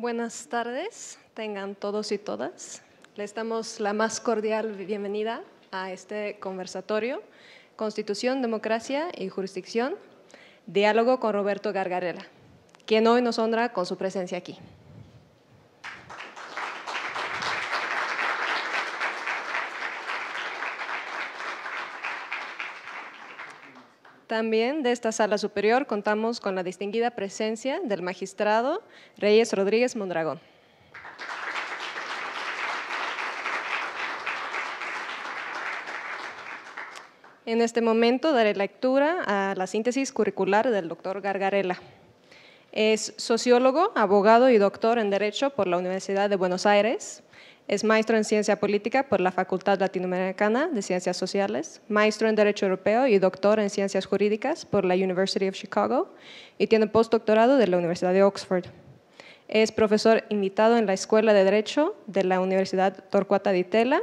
Buenas tardes, tengan todos y todas. Les damos la más cordial bienvenida a este conversatorio, Constitución, Democracia y Jurisdicción, diálogo con Roberto Gargarela, quien hoy nos honra con su presencia aquí. También de esta sala superior contamos con la distinguida presencia del magistrado Reyes Rodríguez Mondragón. En este momento daré lectura a la síntesis curricular del doctor Gargarela. Es sociólogo, abogado y doctor en Derecho por la Universidad de Buenos Aires, es maestro en Ciencia Política por la Facultad Latinoamericana de Ciencias Sociales, maestro en Derecho Europeo y doctor en Ciencias Jurídicas por la University of Chicago y tiene postdoctorado de la Universidad de Oxford. Es profesor invitado en la Escuela de Derecho de la Universidad Torcuata de Itela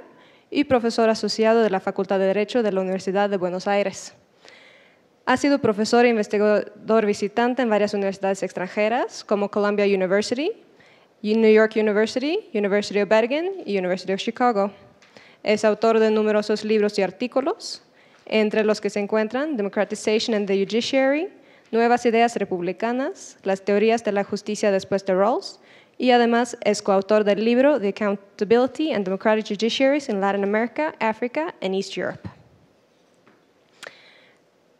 y profesor asociado de la Facultad de Derecho de la Universidad de Buenos Aires. Ha sido profesor e investigador visitante en varias universidades extranjeras, como Columbia University, New York University, University of Bergen y University of Chicago. Es autor de numerosos libros y artículos, entre los que se encuentran Democratization and the Judiciary, Nuevas Ideas Republicanas, Las Teorías de la Justicia después de Rawls, y además es coautor del libro The Accountability and Democratic Judiciaries in Latin America, Africa and East Europe.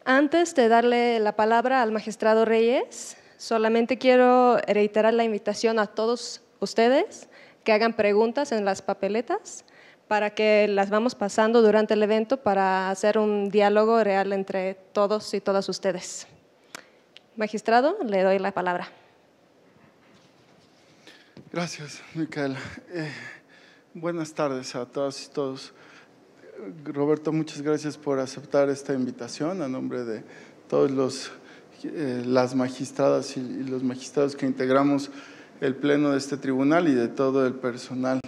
Antes de darle la palabra al magistrado Reyes, Solamente quiero reiterar la invitación a todos ustedes que hagan preguntas en las papeletas para que las vamos pasando durante el evento para hacer un diálogo real entre todos y todas ustedes. Magistrado, le doy la palabra. Gracias, Micaela. Eh, buenas tardes a todas y todos. Roberto, muchas gracias por aceptar esta invitación a nombre de todos los eh, las magistradas y, los magistrados que integramos el pleno de este tribunal y de todo el personal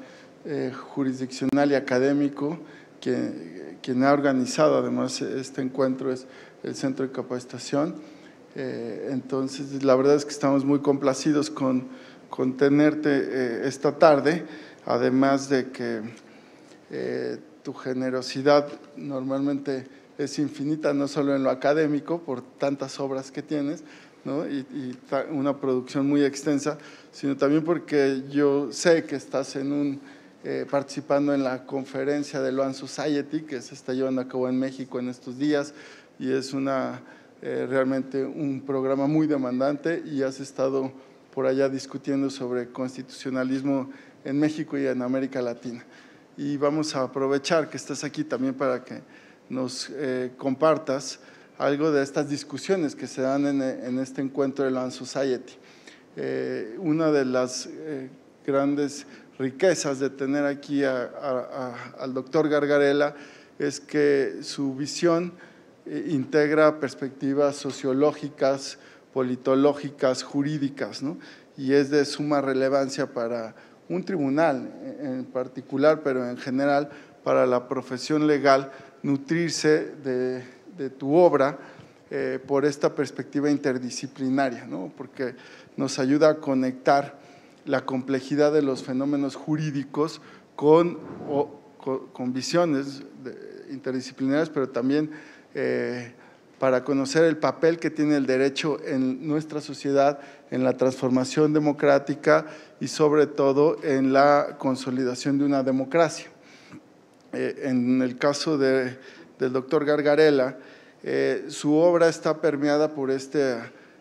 eh, jurisdiccional y académico que, quien ha organizado además este encuentro es el Centro de Capacitación. Eh, entonces, la verdad es que estamos muy complacidos con, con tenerte esta tarde, además de que tu generosidad normalmente es infinita, no solo en lo académico, por tantas obras que tienes, y, una producción muy extensa, sino también porque yo sé que estás en un, eh, participando en la conferencia de Loan Society, que se está llevando a cabo en México en estos días, y es una, eh, realmente un programa muy demandante y has estado por allá discutiendo sobre constitucionalismo en México y en América Latina. Y vamos a aprovechar que estás aquí también para que nos eh, compartas algo de estas discusiones que se dan en, este encuentro de la Society. Eh, una de las eh, grandes riquezas de tener aquí al doctor Gargarela es que su visión integra perspectivas sociológicas, politológicas, jurídicas, y es de suma relevancia para un tribunal en particular, pero en general para la profesión legal, nutrirse de, tu obra eh, por esta perspectiva interdisciplinaria, porque nos ayuda a conectar la complejidad de los fenómenos jurídicos con, visiones interdisciplinarias, pero también eh, para conocer el papel que tiene el derecho en nuestra sociedad, en la transformación democrática y sobre todo en la consolidación de una democracia. Eh, en el caso del doctor Gargarela, eh, su obra está permeada por este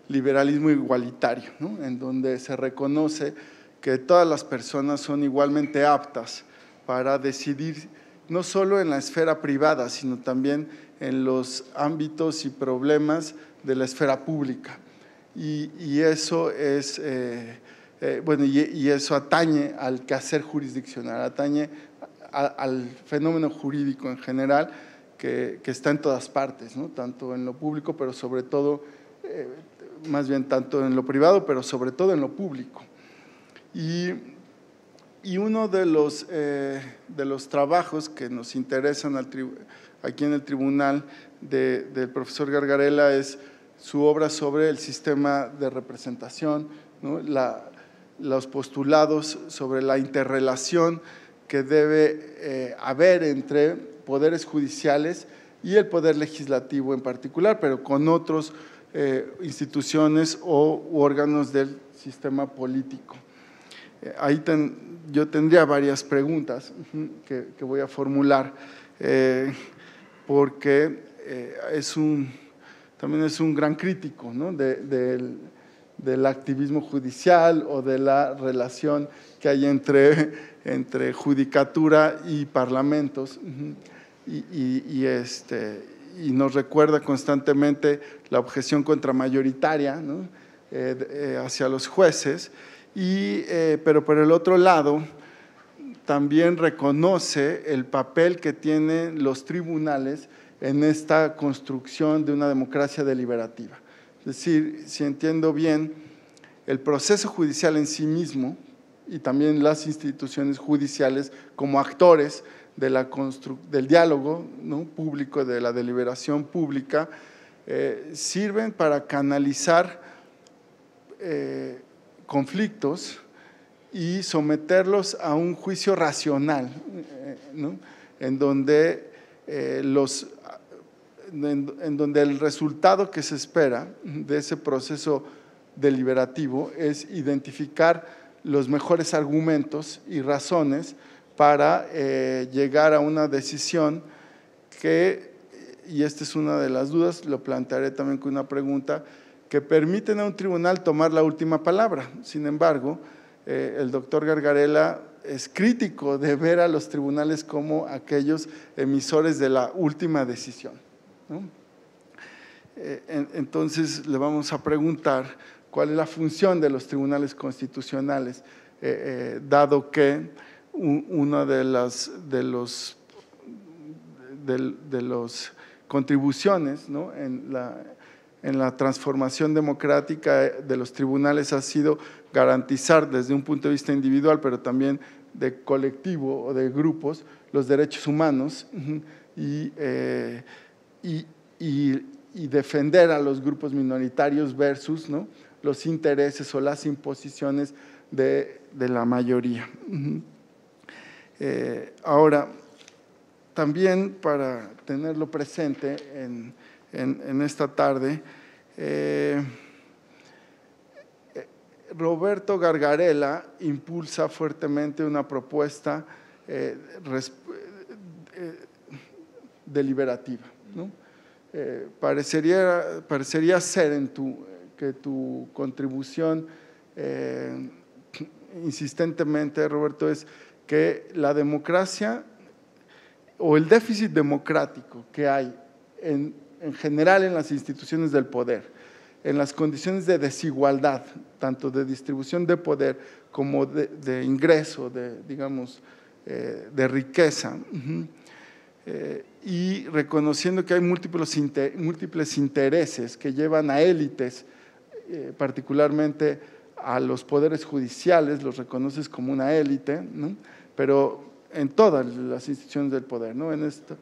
liberalismo igualitario, en donde se reconoce que todas las personas son igualmente aptas para decidir no solo en la esfera privada, sino también en los ámbitos y problemas de la esfera pública. Y, eso es, eh, bueno, y, eso atañe al quehacer jurisdiccional, atañe al fenómeno jurídico en general que, está en todas partes, tanto en lo público, pero sobre todo, eh, más bien tanto en lo privado, pero sobre todo en lo público. Y, uno eh, de los, trabajos que nos interesan aquí en el tribunal del profesor Gargarela es su obra sobre el sistema de representación, los postulados sobre la interrelación que debe eh, haber entre poderes judiciales y el poder legislativo en particular, pero con otras eh, instituciones o órganos del sistema político. Eh, ahí yo tendría varias preguntas que, voy a formular, porque es un, también es un gran crítico del del activismo judicial o de la relación que hay entre entre judicatura y parlamentos. Y, este, y, nos recuerda constantemente la objeción contramayoritaria ¿no? Eh, eh, hacia los jueces, y, eh, pero por el otro lado también reconoce el papel que tienen los tribunales en esta construcción de una democracia deliberativa. Es decir, si entiendo bien, el proceso judicial en sí mismo y también las instituciones judiciales como actores del diálogo público, de la deliberación pública, eh, sirven para canalizar eh, conflictos y someterlos a un juicio racional, eh, en, donde, los, en donde el resultado que se espera de ese proceso deliberativo es identificar los mejores argumentos y razones para eh, llegar a una decisión que, y esta es una de las dudas, lo plantearé también con una pregunta, que permiten a un tribunal tomar la última palabra. Sin embargo, eh, el doctor Gargarela es crítico de ver a los tribunales como aquellos emisores de la última decisión. Eh, entonces le vamos a preguntar cuál es la función de los tribunales constitucionales, eh, eh, dado que una de las de los, contribuciones en, la, transformación democrática de los tribunales ha sido garantizar desde un punto de vista individual, pero también de colectivo o de grupos, los derechos humanos eh, y, defender a los grupos minoritarios versus los intereses o las imposiciones de, la mayoría. Eh, ahora, también para tenerlo presente en, esta tarde, eh, Roberto Gargarella impulsa fuertemente una propuesta eh, deliberativa. parecería, parecería ser en tu, que tu contribución eh, insistentemente, Roberto, es que la democracia o el déficit democrático que hay en, general en las instituciones del poder, en las condiciones de desigualdad, tanto de distribución de poder como de, ingreso, de, digamos, eh, de riqueza, eh, y reconociendo que hay múltiples, múltiples intereses que llevan a élites eh, particularmente a los poderes judiciales, los reconoces como una élite, pero en todas las instituciones del poder, ¿no? en esto,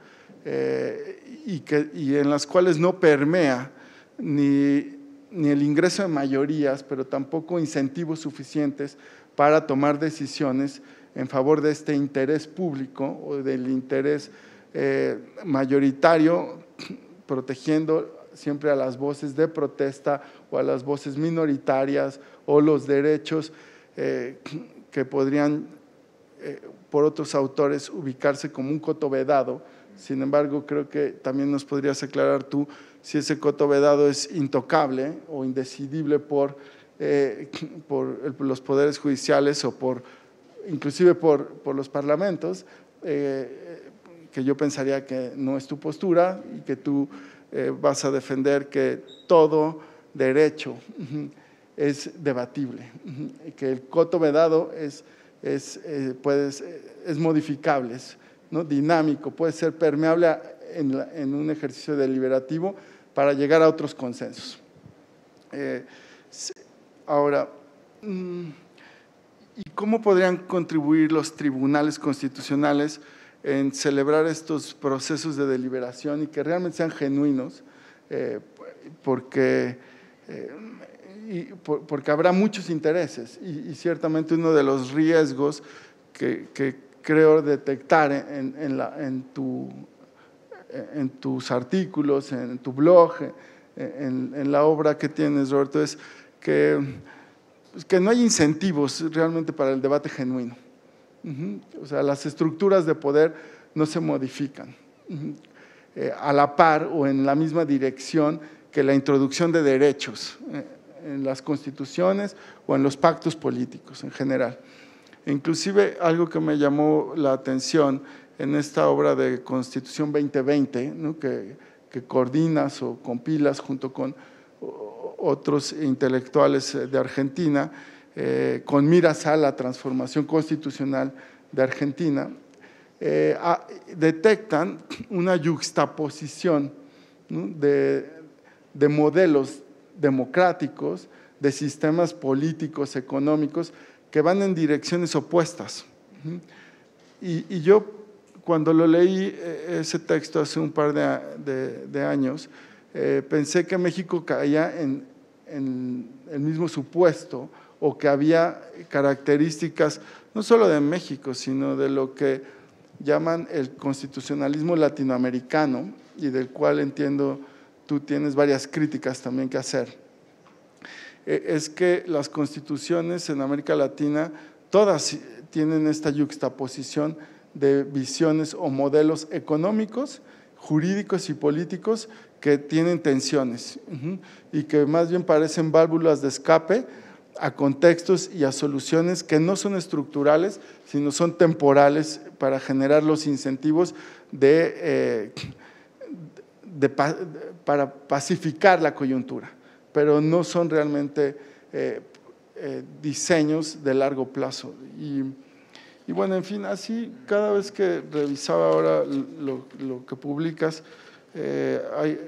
eh, y, que, en las cuales no permea ni, el ingreso de mayorías, pero tampoco incentivos suficientes para tomar decisiones en favor de este interés público o del interés eh, mayoritario, protegiendo siempre a las voces de protesta o a las voces minoritarias o los derechos eh, que podrían, eh, por otros autores, ubicarse como un coto vedado. Sin embargo, creo que también nos podrías aclarar tú si ese coto vedado es intocable o indecidible por, eh, por los poderes judiciales o por inclusive por, por los parlamentos, que yo pensaría que no es tu postura y que tú eh, vas a defender que todo derecho es debatible, que el coto vedado es, es, eh, modificable, ¿no? dinámico, puede ser permeable en, un ejercicio deliberativo para llegar a otros consensos. Eh, ahora, mm, ¿y cómo podrían contribuir los tribunales constitucionales? en celebrar estos procesos de deliberación y que realmente sean genuinos, eh, porque, eh, porque habrá muchos intereses y, ciertamente uno de los riesgos que, creo detectar en, en, tus artículos, en tu blog, en, la obra que tienes, Roberto, es que, pues, que no hay incentivos realmente para el debate genuino. O sea, las estructuras de poder no se modifican eh, a la par o en la misma dirección que la introducción de derechos eh, en las constituciones o en los pactos políticos en general. Inclusive algo que me llamó la atención en esta obra de Constitución 2020, que coordinas o compilas junto con otros intelectuales eh, de Argentina, eh, con miras a la transformación constitucional de Argentina, eh, detectan una yuxtaposición de, modelos democráticos, de sistemas políticos, económicos, que van en direcciones opuestas. Y, yo cuando lo leí eh, ese texto hace un par de, años, pensé que México caía en el mismo supuesto o que había características no solo de México, sino de lo que llaman el constitucionalismo latinoamericano y del cual entiendo tú tienes varias críticas también que hacer. E, es que las constituciones en América Latina todas tienen esta yuxtaposición de visiones o modelos económicos, jurídicos y políticos que tienen tensiones y que más bien parecen válvulas de escape a contextos y a soluciones que no son estructurales, sino son temporales para generar los incentivos de, eh, para pacificar la coyuntura, pero no son realmente eh, eh, diseños de largo plazo. Y, bueno, en fin, así cada vez que revisaba ahora lo, que publicas, hay,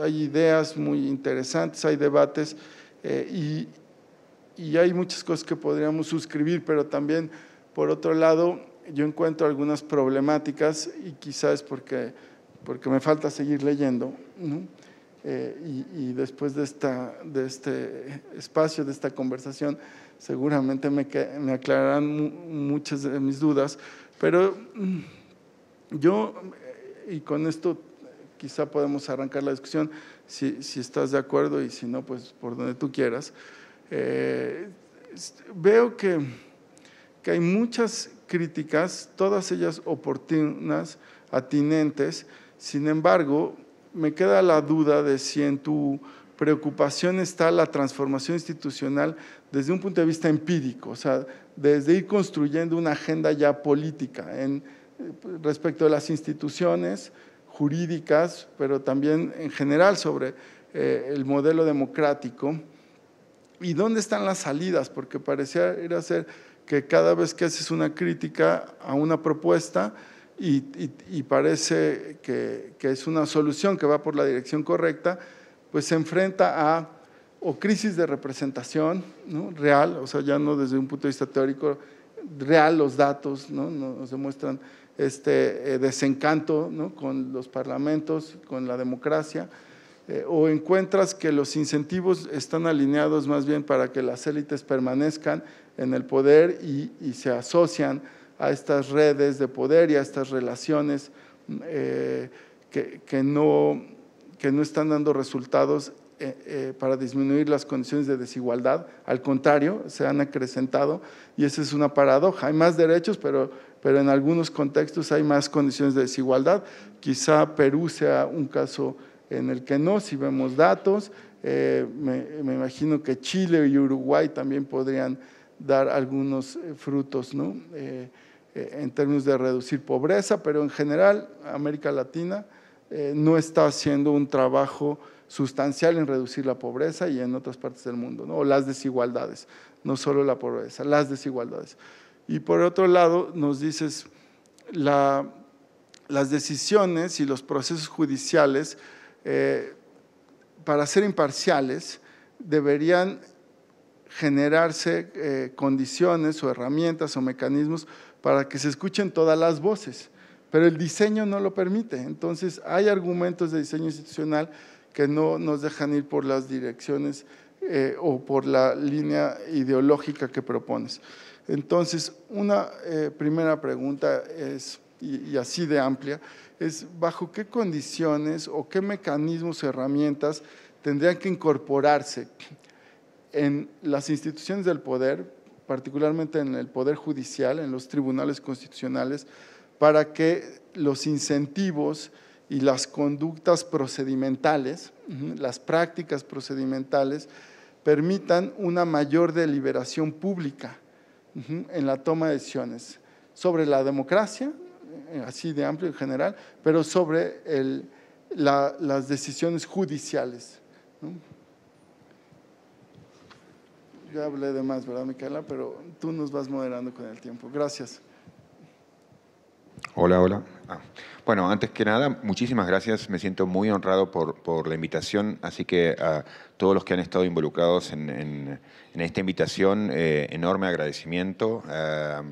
hay, ideas muy interesantes, hay debates y y hay muchas cosas que podríamos suscribir, pero también, por otro lado, yo encuentro algunas problemáticas y quizás porque, porque me falta seguir leyendo. Eh, y, y, después de, esta, de este espacio, de esta conversación, seguramente me, me aclararán muchas de mis dudas, pero mm, yo, y con esto quizá podemos arrancar la discusión, si, si estás de acuerdo y si no, pues por donde tú quieras. Eh, veo que, hay muchas críticas, todas ellas oportunas, atinentes, sin embargo, me queda la duda de si en tu preocupación está la transformación institucional desde un punto de vista empírico, o sea, desde ir construyendo una agenda ya política en, respecto de las instituciones jurídicas, pero también en general sobre eh, el modelo democrático ¿Y dónde están las salidas? Porque parecía ir ser que cada vez que haces una crítica a una propuesta y, parece que, es una solución que va por la dirección correcta, pues se enfrenta a o crisis de representación real, o sea, ya no desde un punto de vista teórico, real los datos, nos demuestran este eh, desencanto con los parlamentos, con la democracia, eh, o encuentras que los incentivos están alineados más bien para que las élites permanezcan en el poder y, se asocian a estas redes de poder y a estas relaciones eh, que, que, no, que no están dando resultados eh, para disminuir las condiciones de desigualdad, al contrario, se han acrecentado y esa es una paradoja. Hay más derechos, pero, pero en algunos contextos hay más condiciones de desigualdad. Quizá Perú sea un caso en el que no, si vemos datos, eh, me, imagino que Chile y Uruguay también podrían dar algunos eh, frutos ¿no? Eh, en términos de reducir pobreza, pero en general América Latina no está haciendo un trabajo sustancial en reducir la pobreza y en otras partes del mundo, ¿no? o las desigualdades, no solo la pobreza, las desigualdades. Y por otro lado, nos dices, las decisiones y los procesos judiciales eh, para ser imparciales, deberían generarse eh, condiciones o herramientas o mecanismos para que se escuchen todas las voces, pero el diseño no lo permite. Entonces, hay argumentos de diseño institucional que no nos dejan ir por las direcciones eh, o por la línea ideológica que propones. Entonces, una primera pregunta es, y así de amplia, es bajo qué condiciones o qué mecanismos, herramientas tendrían que incorporarse en las instituciones del poder, particularmente en el poder judicial, en los tribunales constitucionales, para que los incentivos y las conductas procedimentales, las prácticas procedimentales, permitan una mayor deliberación pública en la toma de decisiones sobre la democracia, así de amplio en general, pero sobre el, las decisiones judiciales. ¿no? hablé de más, ¿verdad, Micaela? Pero tú nos vas moderando con el tiempo. Gracias. Hola, hola. Ah, bueno, antes que nada, muchísimas gracias. Me siento muy honrado por, por, la invitación. Así que a ah, todos los que han estado involucrados en, en, esta invitación, eh, enorme agradecimiento. a ah,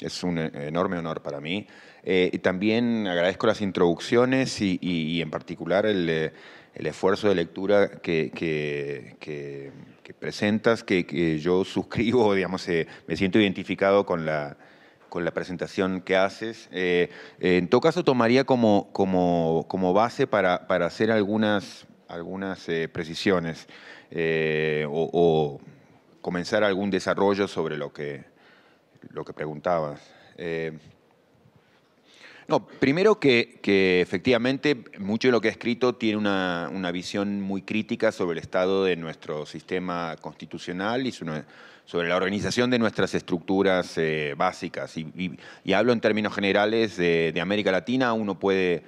es un e-, enorme honor para mí. Eh, también agradezco las introducciones y, en particular eh, el, esfuerzo de lectura que, presentas, que, yo suscribo, digamos, eh, me siento identificado con la, con la presentación que haces. en todo caso, tomaría como, como, base para, hacer algunas, algunas precisiones o, o comenzar algún desarrollo sobre lo que lo que preguntabas. Eh, no, primero que, efectivamente mucho de lo que ha escrito tiene una, visión muy crítica sobre el estado de nuestro sistema constitucional y sobre la organización de nuestras estructuras eh, básicas. Y, hablo en términos generales de, América Latina, uno puede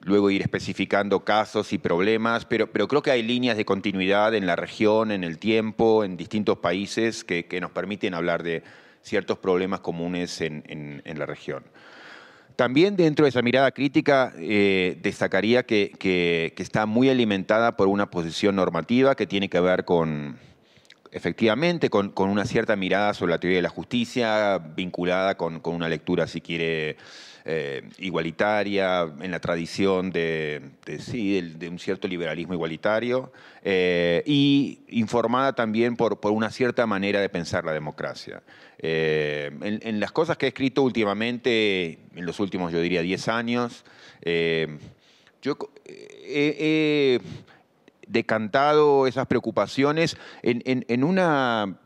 luego ir especificando casos y problemas, pero, pero creo que hay líneas de continuidad en la región, en el tiempo, en distintos países que nos permiten hablar de, ciertos problemas comunes en, la región. También dentro de esa mirada crítica eh, destacaría que, está muy alimentada por una posición normativa que tiene que ver con, efectivamente, con, una cierta mirada sobre la teoría de la justicia, vinculada con, con una lectura, si quiere, eh, igualitaria, en la tradición de, sí, de, un cierto liberalismo igualitario, eh, y informada también por, una cierta manera de pensar la democracia. Eh, en, las cosas que he escrito últimamente, en los últimos, yo diría, 10 años, yo he decantado esas preocupaciones en una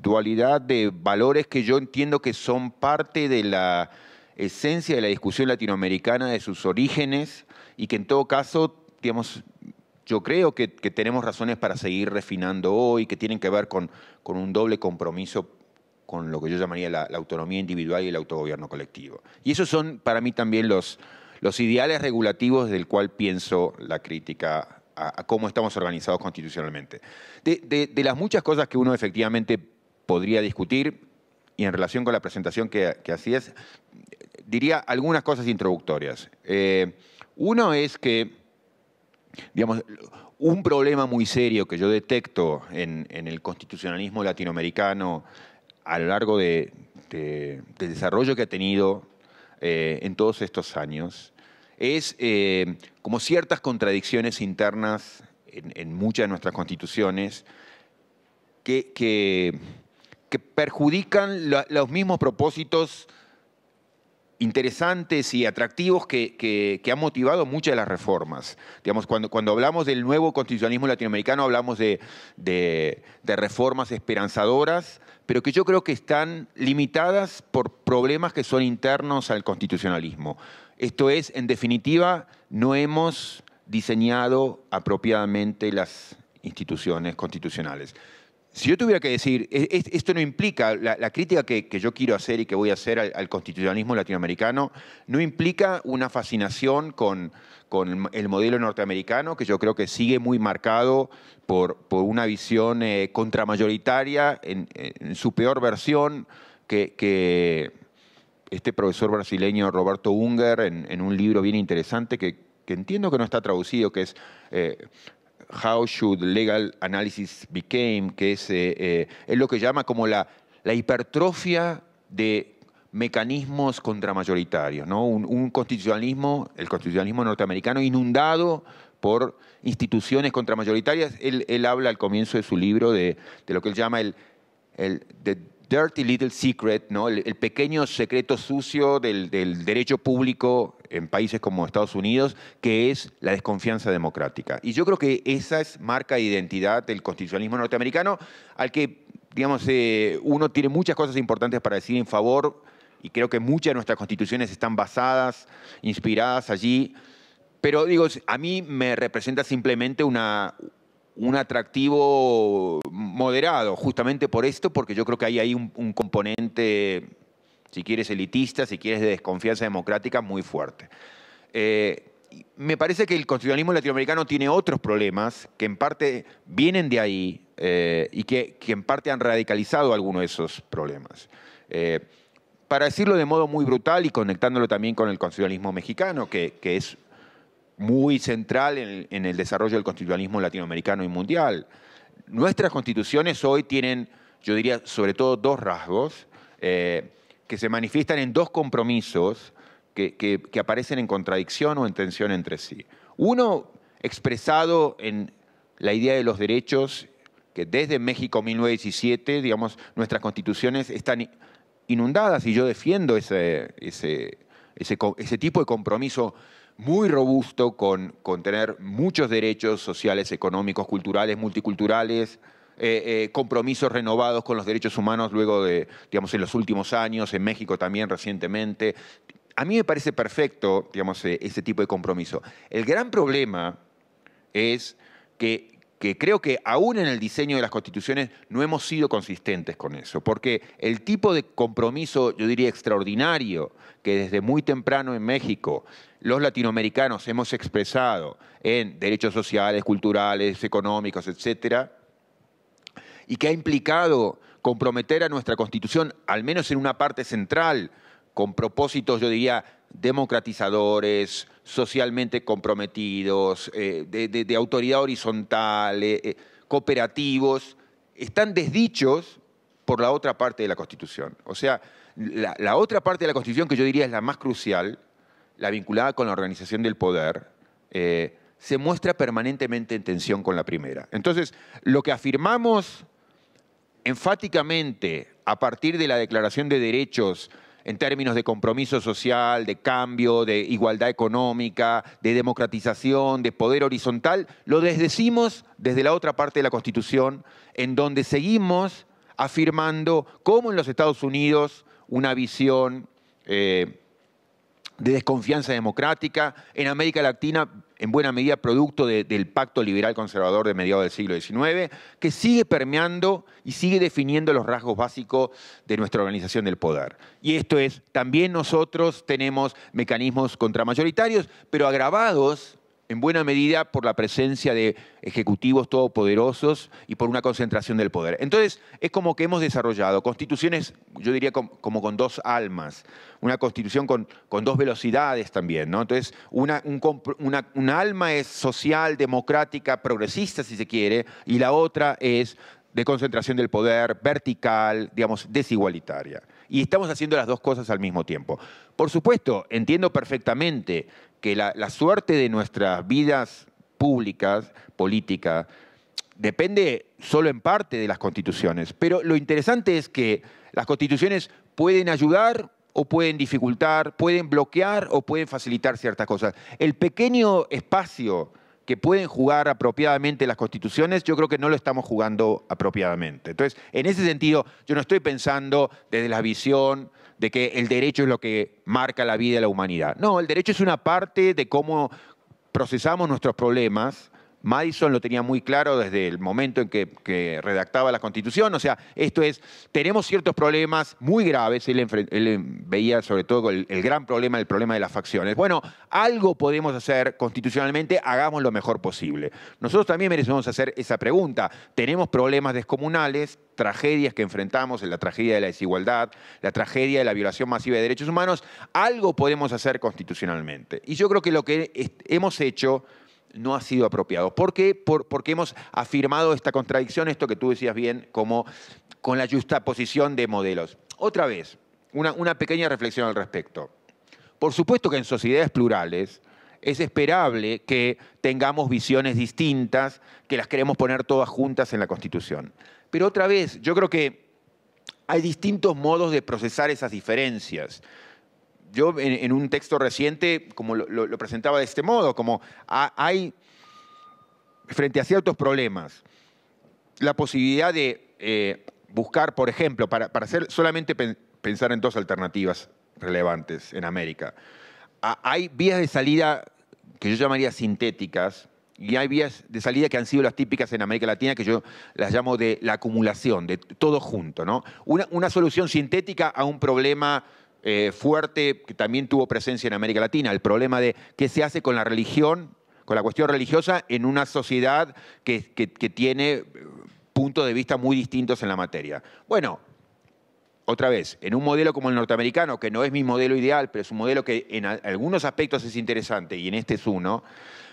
dualidad de valores que yo entiendo que son parte de la esencia de la discusión latinoamericana, de sus orígenes, y que en todo caso, digamos, yo creo que, tenemos razones para seguir refinando hoy, que tienen que ver con, con un doble compromiso con lo que yo llamaría la, autonomía individual y el autogobierno colectivo. Y esos son para mí también los, los ideales regulativos del cual pienso la crítica a, cómo estamos organizados constitucionalmente. De, las muchas cosas que uno efectivamente podría discutir, y en relación con la presentación que, que hacías, diría algunas cosas introductorias. Eh, uno es que, digamos, un problema muy serio que yo detecto en, el constitucionalismo latinoamericano a lo largo de, del desarrollo que ha tenido eh, en todos estos años es eh, como ciertas contradicciones internas en, muchas de nuestras constituciones que, perjudican los mismos propósitos interesantes y atractivos que, que, han motivado muchas de las reformas. Digamos, cuando, cuando hablamos del nuevo constitucionalismo latinoamericano, hablamos de, de, de, reformas esperanzadoras, pero que yo creo que están limitadas por problemas que son internos al constitucionalismo. Esto es, en definitiva, no hemos diseñado apropiadamente las instituciones constitucionales. Si yo tuviera que decir, e, e, esto no implica, la, crítica que, yo quiero hacer y que voy a hacer al, constitucionalismo latinoamericano, no implica una fascinación con, el modelo norteamericano, que yo creo que sigue muy marcado por, una visión eh, contramayoritaria en, su peor versión, que, este profesor brasileño Roberto Unger, en, un libro bien interesante que, entiendo que no está traducido, que es eh, How Should Legal Analysis Became, que es, eh, eh, es lo que llama como la, la hipertrofia de mecanismos contramayoritarios, ¿no? Un, constitucionalismo, el constitucionalismo norteamericano, inundado por instituciones contramayoritarias. Él, él habla al comienzo de su libro de, lo que él llama el, Dirty Little Secret, ¿no? el, pequeño secreto sucio del, derecho público en países como Estados Unidos, que es la desconfianza democrática. Y yo creo que esa es marca de identidad del constitucionalismo norteamericano, al que, digamos, eh, uno tiene muchas cosas importantes para decir en favor, y creo que muchas de nuestras constituciones están basadas, inspiradas allí. Pero digo, a mí me representa simplemente una, un atractivo moderado, justamente por esto, porque yo creo que hay ahí un, un componente, si quieres, elitista, si quieres, de desconfianza democrática muy fuerte. Eh, me parece que el constitucionalismo latinoamericano tiene otros problemas que en parte vienen de ahí eh, y que, en parte han radicalizado algunos de esos problemas. Eh, para decirlo de modo muy brutal y conectándolo también con el constitucionalismo mexicano, que es muy central en, el desarrollo del constitucionalismo latinoamericano y mundial. Nuestras constituciones hoy tienen, yo diría, sobre todo dos rasgos eh, que se manifiestan en dos compromisos que, aparecen en contradicción o en tensión entre sí. Uno, expresado en la idea de los derechos que desde México 1917, digamos, nuestras constituciones están inundadas y yo defiendo ese, ese, ese, ese tipo de compromiso muy robusto con, tener muchos derechos sociales, económicos, culturales, multiculturales, eh, eh, compromisos renovados con los derechos humanos luego de, digamos, en los últimos años, en México también recientemente. A mí me parece perfecto, digamos, eh, ese tipo de compromiso. El gran problema es que creo que aún en el diseño de las constituciones no hemos sido consistentes con eso, porque el tipo de compromiso, yo diría, extraordinario, que desde muy temprano en México los latinoamericanos hemos expresado en derechos sociales, culturales, económicos, etcétera, y que ha implicado comprometer a nuestra Constitución, al menos en una parte central, con propósitos, yo diría, democratizadores, socialmente comprometidos, eh, de, autoridad horizontal, eh, eh, cooperativos, están desdichos por la otra parte de la Constitución. O sea, la, otra parte de la Constitución que yo diría es la más crucial, la vinculada con la organización del poder, eh, se muestra permanentemente en tensión con la primera. Entonces, lo que afirmamos enfáticamente a partir de la Declaración de Derechos en términos de compromiso social, de cambio, de igualdad económica, de democratización, de poder horizontal, lo desdecimos desde la otra parte de la Constitución, en donde seguimos afirmando, como en los Estados Unidos, una visión eh, de desconfianza democrática, en América Latina en buena medida producto del pacto liberal conservador de mediados del siglo XIX, que sigue permeando y sigue definiendo los rasgos básicos de nuestra organización del poder. Y esto es, también nosotros tenemos mecanismos contramayoritarios, pero agravados en buena medida por la presencia de ejecutivos todopoderosos y por una concentración del poder. Entonces, es como que hemos desarrollado constituciones, yo diría como, con dos almas, una constitución con, con dos velocidades también, ¿no? Entonces, una, una alma es social, democrática, progresista, si se quiere, y la otra es de concentración del poder, vertical, digamos, desigualitaria. Y estamos haciendo las dos cosas al mismo tiempo. Por supuesto, entiendo perfectamente que la, la suerte de nuestras vidas públicas, políticas, depende solo en parte de las constituciones. Pero lo interesante es que las constituciones pueden ayudar o pueden dificultar, pueden bloquear o pueden facilitar ciertas cosas. El pequeño espacio que pueden jugar apropiadamente las constituciones, yo creo que no lo estamos jugando apropiadamente. Entonces, en ese sentido, yo no estoy pensando desde la visión de que el derecho es lo que marca la vida de la humanidad. No, el derecho es una parte de cómo procesamos nuestros problemas, Madison lo tenía muy claro desde el momento en que, redactaba la Constitución. O sea, esto es, tenemos ciertos problemas muy graves. Él, eh, veía sobre todo el, gran problema, el problema de las facciones. Bueno, algo podemos hacer constitucionalmente, hagamos lo mejor posible. Nosotros también merecemos hacer esa pregunta. Tenemos problemas descomunales, tragedias que enfrentamos, la tragedia de la desigualdad, la tragedia de la violación masiva de derechos humanos, algo podemos hacer constitucionalmente. Y yo creo que lo que hemos hecho no ha sido apropiado. ¿Por qué? porque hemos afirmado esta contradicción, esto que tú decías bien, como con la posición de modelos. Otra vez, una, una pequeña reflexión al respecto. Por supuesto que en sociedades plurales es esperable que tengamos visiones distintas, que las queremos poner todas juntas en la Constitución. Pero otra vez, yo creo que hay distintos modos de procesar esas diferencias yo en, un texto reciente, como lo, presentaba de este modo, como hay, frente a ciertos problemas, la posibilidad de eh, buscar, por ejemplo, para, solamente pensar en dos alternativas relevantes en América. hay vías de salida que yo llamaría sintéticas, y hay vías de salida que han sido las típicas en América Latina, que yo las llamo de la acumulación, de todo junto. ¿no? Una, una solución sintética a un problema eh, fuerte que también tuvo presencia en América Latina, el problema de qué se hace con la religión, con la cuestión religiosa en una sociedad que, que tiene eh, puntos de vista muy distintos en la materia. Bueno, otra vez, en un modelo como el norteamericano, que no es mi modelo ideal, pero es un modelo que en algunos aspectos es interesante, y en este es uno,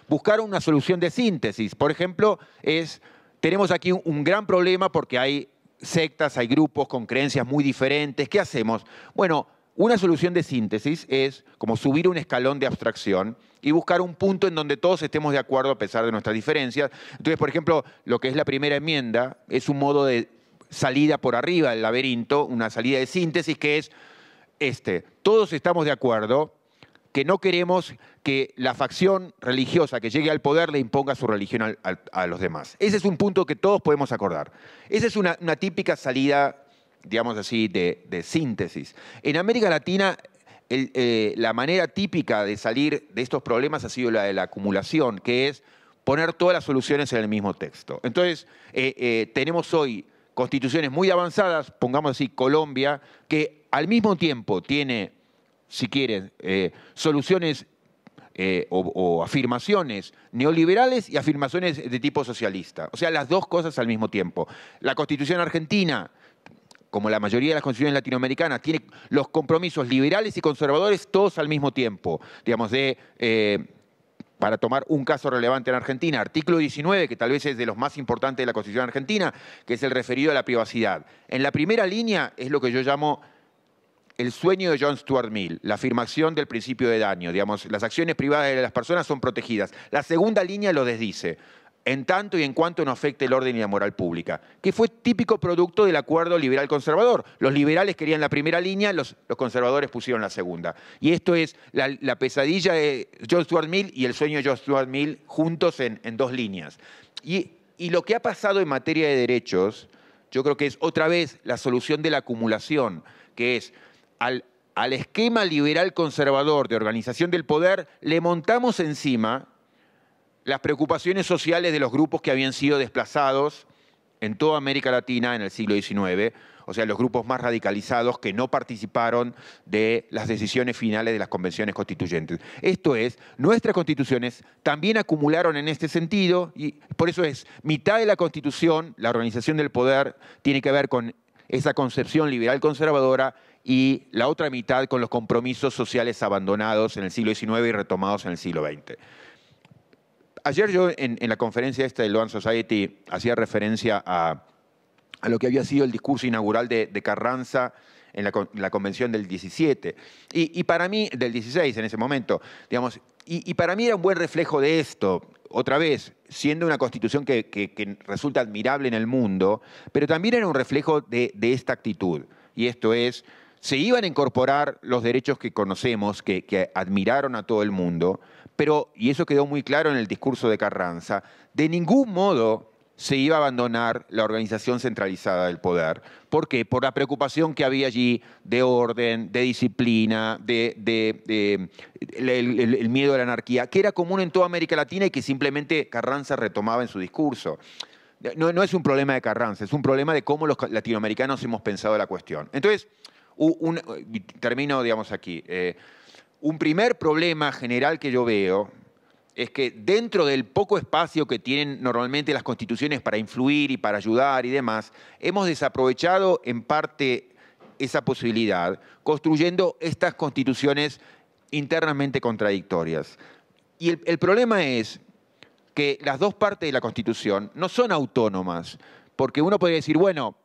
buscar una solución de síntesis. Por ejemplo, es, tenemos aquí un gran problema porque hay sectas, hay grupos con creencias muy diferentes. ¿Qué hacemos? Bueno, una solución de síntesis es como subir un escalón de abstracción y buscar un punto en donde todos estemos de acuerdo a pesar de nuestras diferencias. Entonces, por ejemplo, lo que es la primera enmienda es un modo de salida por arriba del laberinto, una salida de síntesis que es este. Todos estamos de acuerdo que no queremos que la facción religiosa que llegue al poder le imponga su religión a, los demás. Ese es un punto que todos podemos acordar. Esa es una, una típica salida digamos así, de, síntesis. En América Latina eh, la manera típica de salir de estos problemas ha sido la de la acumulación, que es poner todas las soluciones en el mismo texto. Entonces, eh, eh, tenemos hoy constituciones muy avanzadas, pongamos así Colombia, que al mismo tiempo tiene, si quieren, soluciones o afirmaciones neoliberales y afirmaciones de tipo socialista. O sea, las dos cosas al mismo tiempo. La constitución argentina como la mayoría de las constituciones latinoamericanas, tiene los compromisos liberales y conservadores todos al mismo tiempo. Digamos, de, eh, para tomar un caso relevante en Argentina, artículo 19, que tal vez es de los más importantes de la constitución argentina, que es el referido a la privacidad. En la primera línea es lo que yo llamo el sueño de John Stuart Mill, la afirmación del principio de daño, digamos, las acciones privadas de las personas son protegidas. La segunda línea lo desdice en tanto y en cuanto no afecte el orden y la moral pública, que fue típico producto del acuerdo liberal-conservador. Los liberales querían la primera línea, los, conservadores pusieron la segunda. Y esto es la, pesadilla de John Stuart Mill y el sueño de John Stuart Mill juntos en, dos líneas. Y, lo que ha pasado en materia de derechos, yo creo que es otra vez la solución de la acumulación, que es al esquema liberal-conservador de organización del poder, le montamos encima las preocupaciones sociales de los grupos que habían sido desplazados en toda América Latina en el siglo XIX, o sea, los grupos más radicalizados que no participaron de las decisiones finales de las convenciones constituyentes. Esto es, nuestras constituciones también acumularon en este sentido, y por eso es, mitad de la constitución, la organización del poder, tiene que ver con esa concepción liberal conservadora y la otra mitad con los compromisos sociales abandonados en el siglo XIX y retomados en el siglo XX. Ayer yo en, la conferencia esta de Loan Society hacía referencia a, lo que había sido el discurso inaugural de, Carranza en la, convención del 17, y, para mí, del 16 en ese momento, digamos, y, para mí era un buen reflejo de esto, otra vez, siendo una constitución que, resulta admirable en el mundo, pero también era un reflejo de, esta actitud, y esto es, se iban a incorporar los derechos que conocemos, que admiraron a todo el mundo, pero, y eso quedó muy claro en el discurso de Carranza, de ningún modo se iba a abandonar la organización centralizada del poder. ¿Por qué? Por la preocupación que había allí de orden, de disciplina, de, el, miedo a la anarquía, que era común en toda América Latina y que simplemente Carranza retomaba en su discurso. No, es un problema de Carranza, es un problema de cómo los latinoamericanos hemos pensado la cuestión. Entonces, termino, digamos, aquí. Eh, un primer problema general que yo veo es que dentro del poco espacio que tienen normalmente las constituciones para influir y para ayudar y demás, hemos desaprovechado en parte esa posibilidad construyendo estas constituciones internamente contradictorias. Y el, problema es que las dos partes de la constitución no son autónomas, porque uno podría decir, bueno,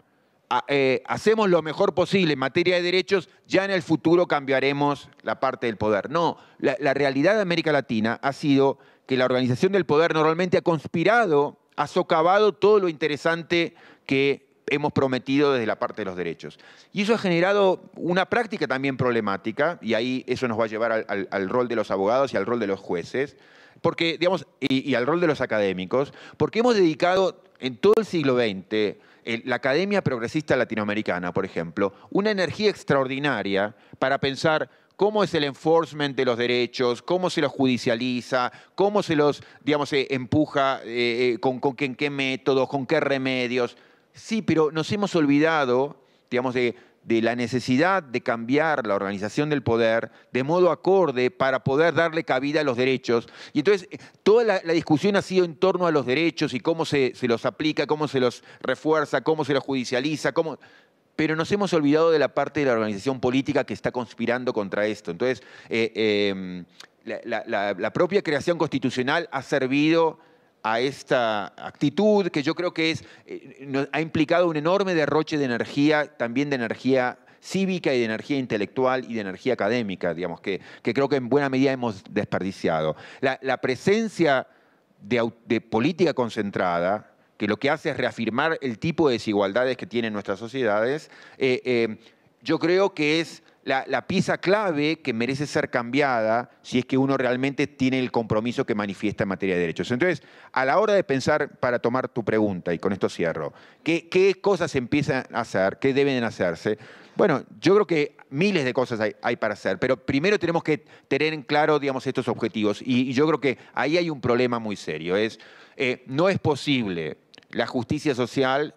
eh, hacemos lo mejor posible en materia de derechos, ya en el futuro cambiaremos la parte del poder. No, la, realidad de América Latina ha sido que la organización del poder normalmente ha conspirado, ha socavado todo lo interesante que hemos prometido desde la parte de los derechos. Y eso ha generado una práctica también problemática, y ahí eso nos va a llevar al, rol de los abogados y al rol de los jueces, porque, digamos, y, al rol de los académicos, porque hemos dedicado en todo el siglo XX la Academia Progresista Latinoamericana, por ejemplo, una energía extraordinaria para pensar cómo es el enforcement de los derechos, cómo se los judicializa, cómo se los, digamos, eh, empuja, eh, eh, con, qué métodos, con qué remedios. Sí, pero nos hemos olvidado, digamos, de de la necesidad de cambiar la organización del poder de modo acorde para poder darle cabida a los derechos. Y entonces eh, toda la, discusión ha sido en torno a los derechos y cómo se, los aplica, cómo se los refuerza, cómo se los judicializa, Pero nos hemos olvidado de la parte de la organización política que está conspirando contra esto. Entonces, eh, em, la propia creación constitucional ha servido a esta actitud que yo creo que es, eh, ha implicado un enorme derroche de energía, también de energía cívica y de energía intelectual y de energía académica, digamos, que, que creo que en buena medida hemos desperdiciado. La, presencia de, política concentrada, que lo que hace es reafirmar el tipo de desigualdades que tienen nuestras sociedades, eh, eh, yo creo que es la, pieza clave que merece ser cambiada si es que uno realmente tiene el compromiso que manifiesta en materia de derechos. Entonces, a la hora de pensar, para tomar tu pregunta, y con esto cierro, ¿qué, cosas empiezan a hacer? ¿Qué deben hacerse? Bueno, yo creo que miles de cosas hay, para hacer, pero primero tenemos que tener en claro, digamos, estos objetivos. Y, yo creo que ahí hay un problema muy serio. Es, eh, no es posible la justicia social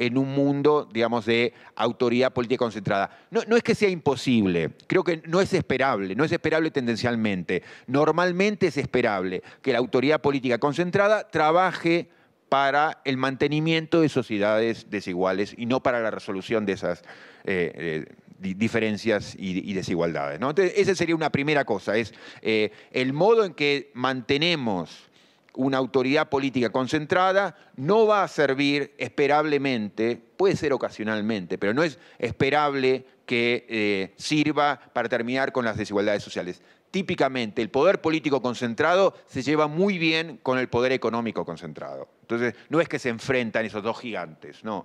en un mundo, digamos, de autoridad política concentrada. No, es que sea imposible, creo que no es esperable, no es esperable tendencialmente. Normalmente es esperable que la autoridad política concentrada trabaje para el mantenimiento de sociedades desiguales y no para la resolución de esas eh, eh, diferencias y, desigualdades. Entonces, esa sería una primera cosa, es eh, el modo en que mantenemos una autoridad política concentrada no va a servir esperablemente, puede ser ocasionalmente, pero no es esperable que eh, sirva para terminar con las desigualdades sociales. Típicamente el poder político concentrado se lleva muy bien con el poder económico concentrado. Entonces, no es que se enfrentan esos dos gigantes, no.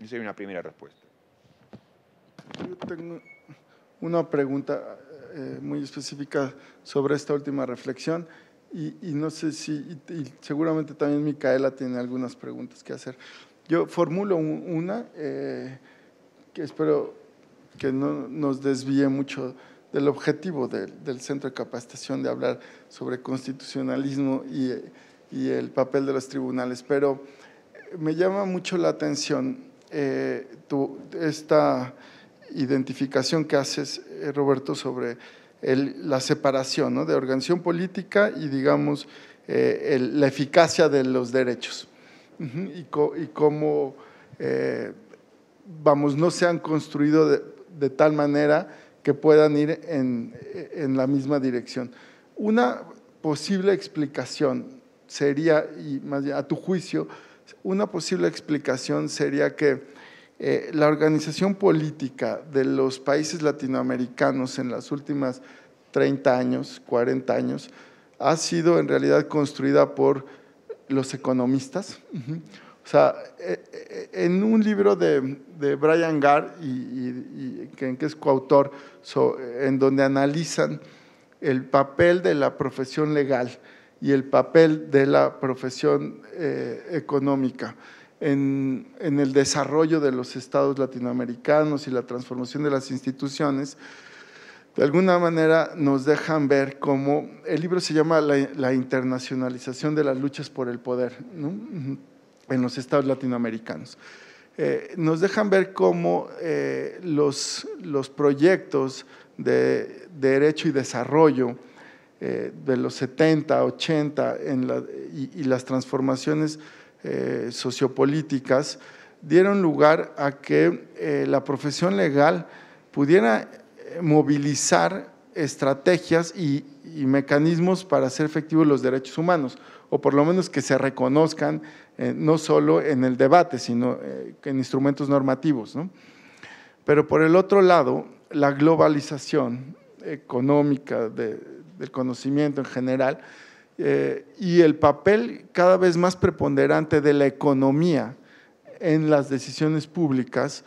Esa es una primera respuesta. Yo tengo una pregunta eh, muy específica sobre esta última reflexión y, no sé si, seguramente también Micaela tiene algunas preguntas que hacer. Yo formulo una eh, que espero que no nos desvíe mucho del objetivo del, del, Centro de Capacitación de hablar sobre constitucionalismo y, y, el papel de los tribunales, pero me llama mucho la atención eh, tu, esta identificación que haces, eh, Roberto, sobre la separación de organización política y, digamos, eh, la eficacia de los derechos y, cómo, eh, vamos, no se han construido de, tal manera que puedan ir en, en, la misma dirección. Una posible explicación sería, y más a tu juicio, una posible explicación sería que eh, la organización política de los países latinoamericanos en las últimas 30 años, 40 años, ha sido en realidad construida por los economistas. O sea, eh, eh, en un libro de, Brian Gar, y, que es coautor, en donde analizan el papel de la profesión legal y el papel de la profesión económica en, el desarrollo de los estados latinoamericanos y la transformación de las instituciones, de alguna manera nos dejan ver cómo el libro se llama La, internacionalización de las luchas por el poder en los estados latinoamericanos. Eh, nos dejan ver cómo eh, los, los, proyectos de, derecho y desarrollo eh, de los 70, 80 y, las transformaciones eh, sociopolíticas dieron lugar a que eh, la profesión legal pudiera eh, movilizar estrategias y, mecanismos para hacer efectivos los derechos humanos, o por lo menos que se reconozcan no solo en el debate, sino en instrumentos normativos. Pero por el otro lado, la globalización económica del conocimiento en general, eh, y el papel cada vez más preponderante de la economía en las decisiones públicas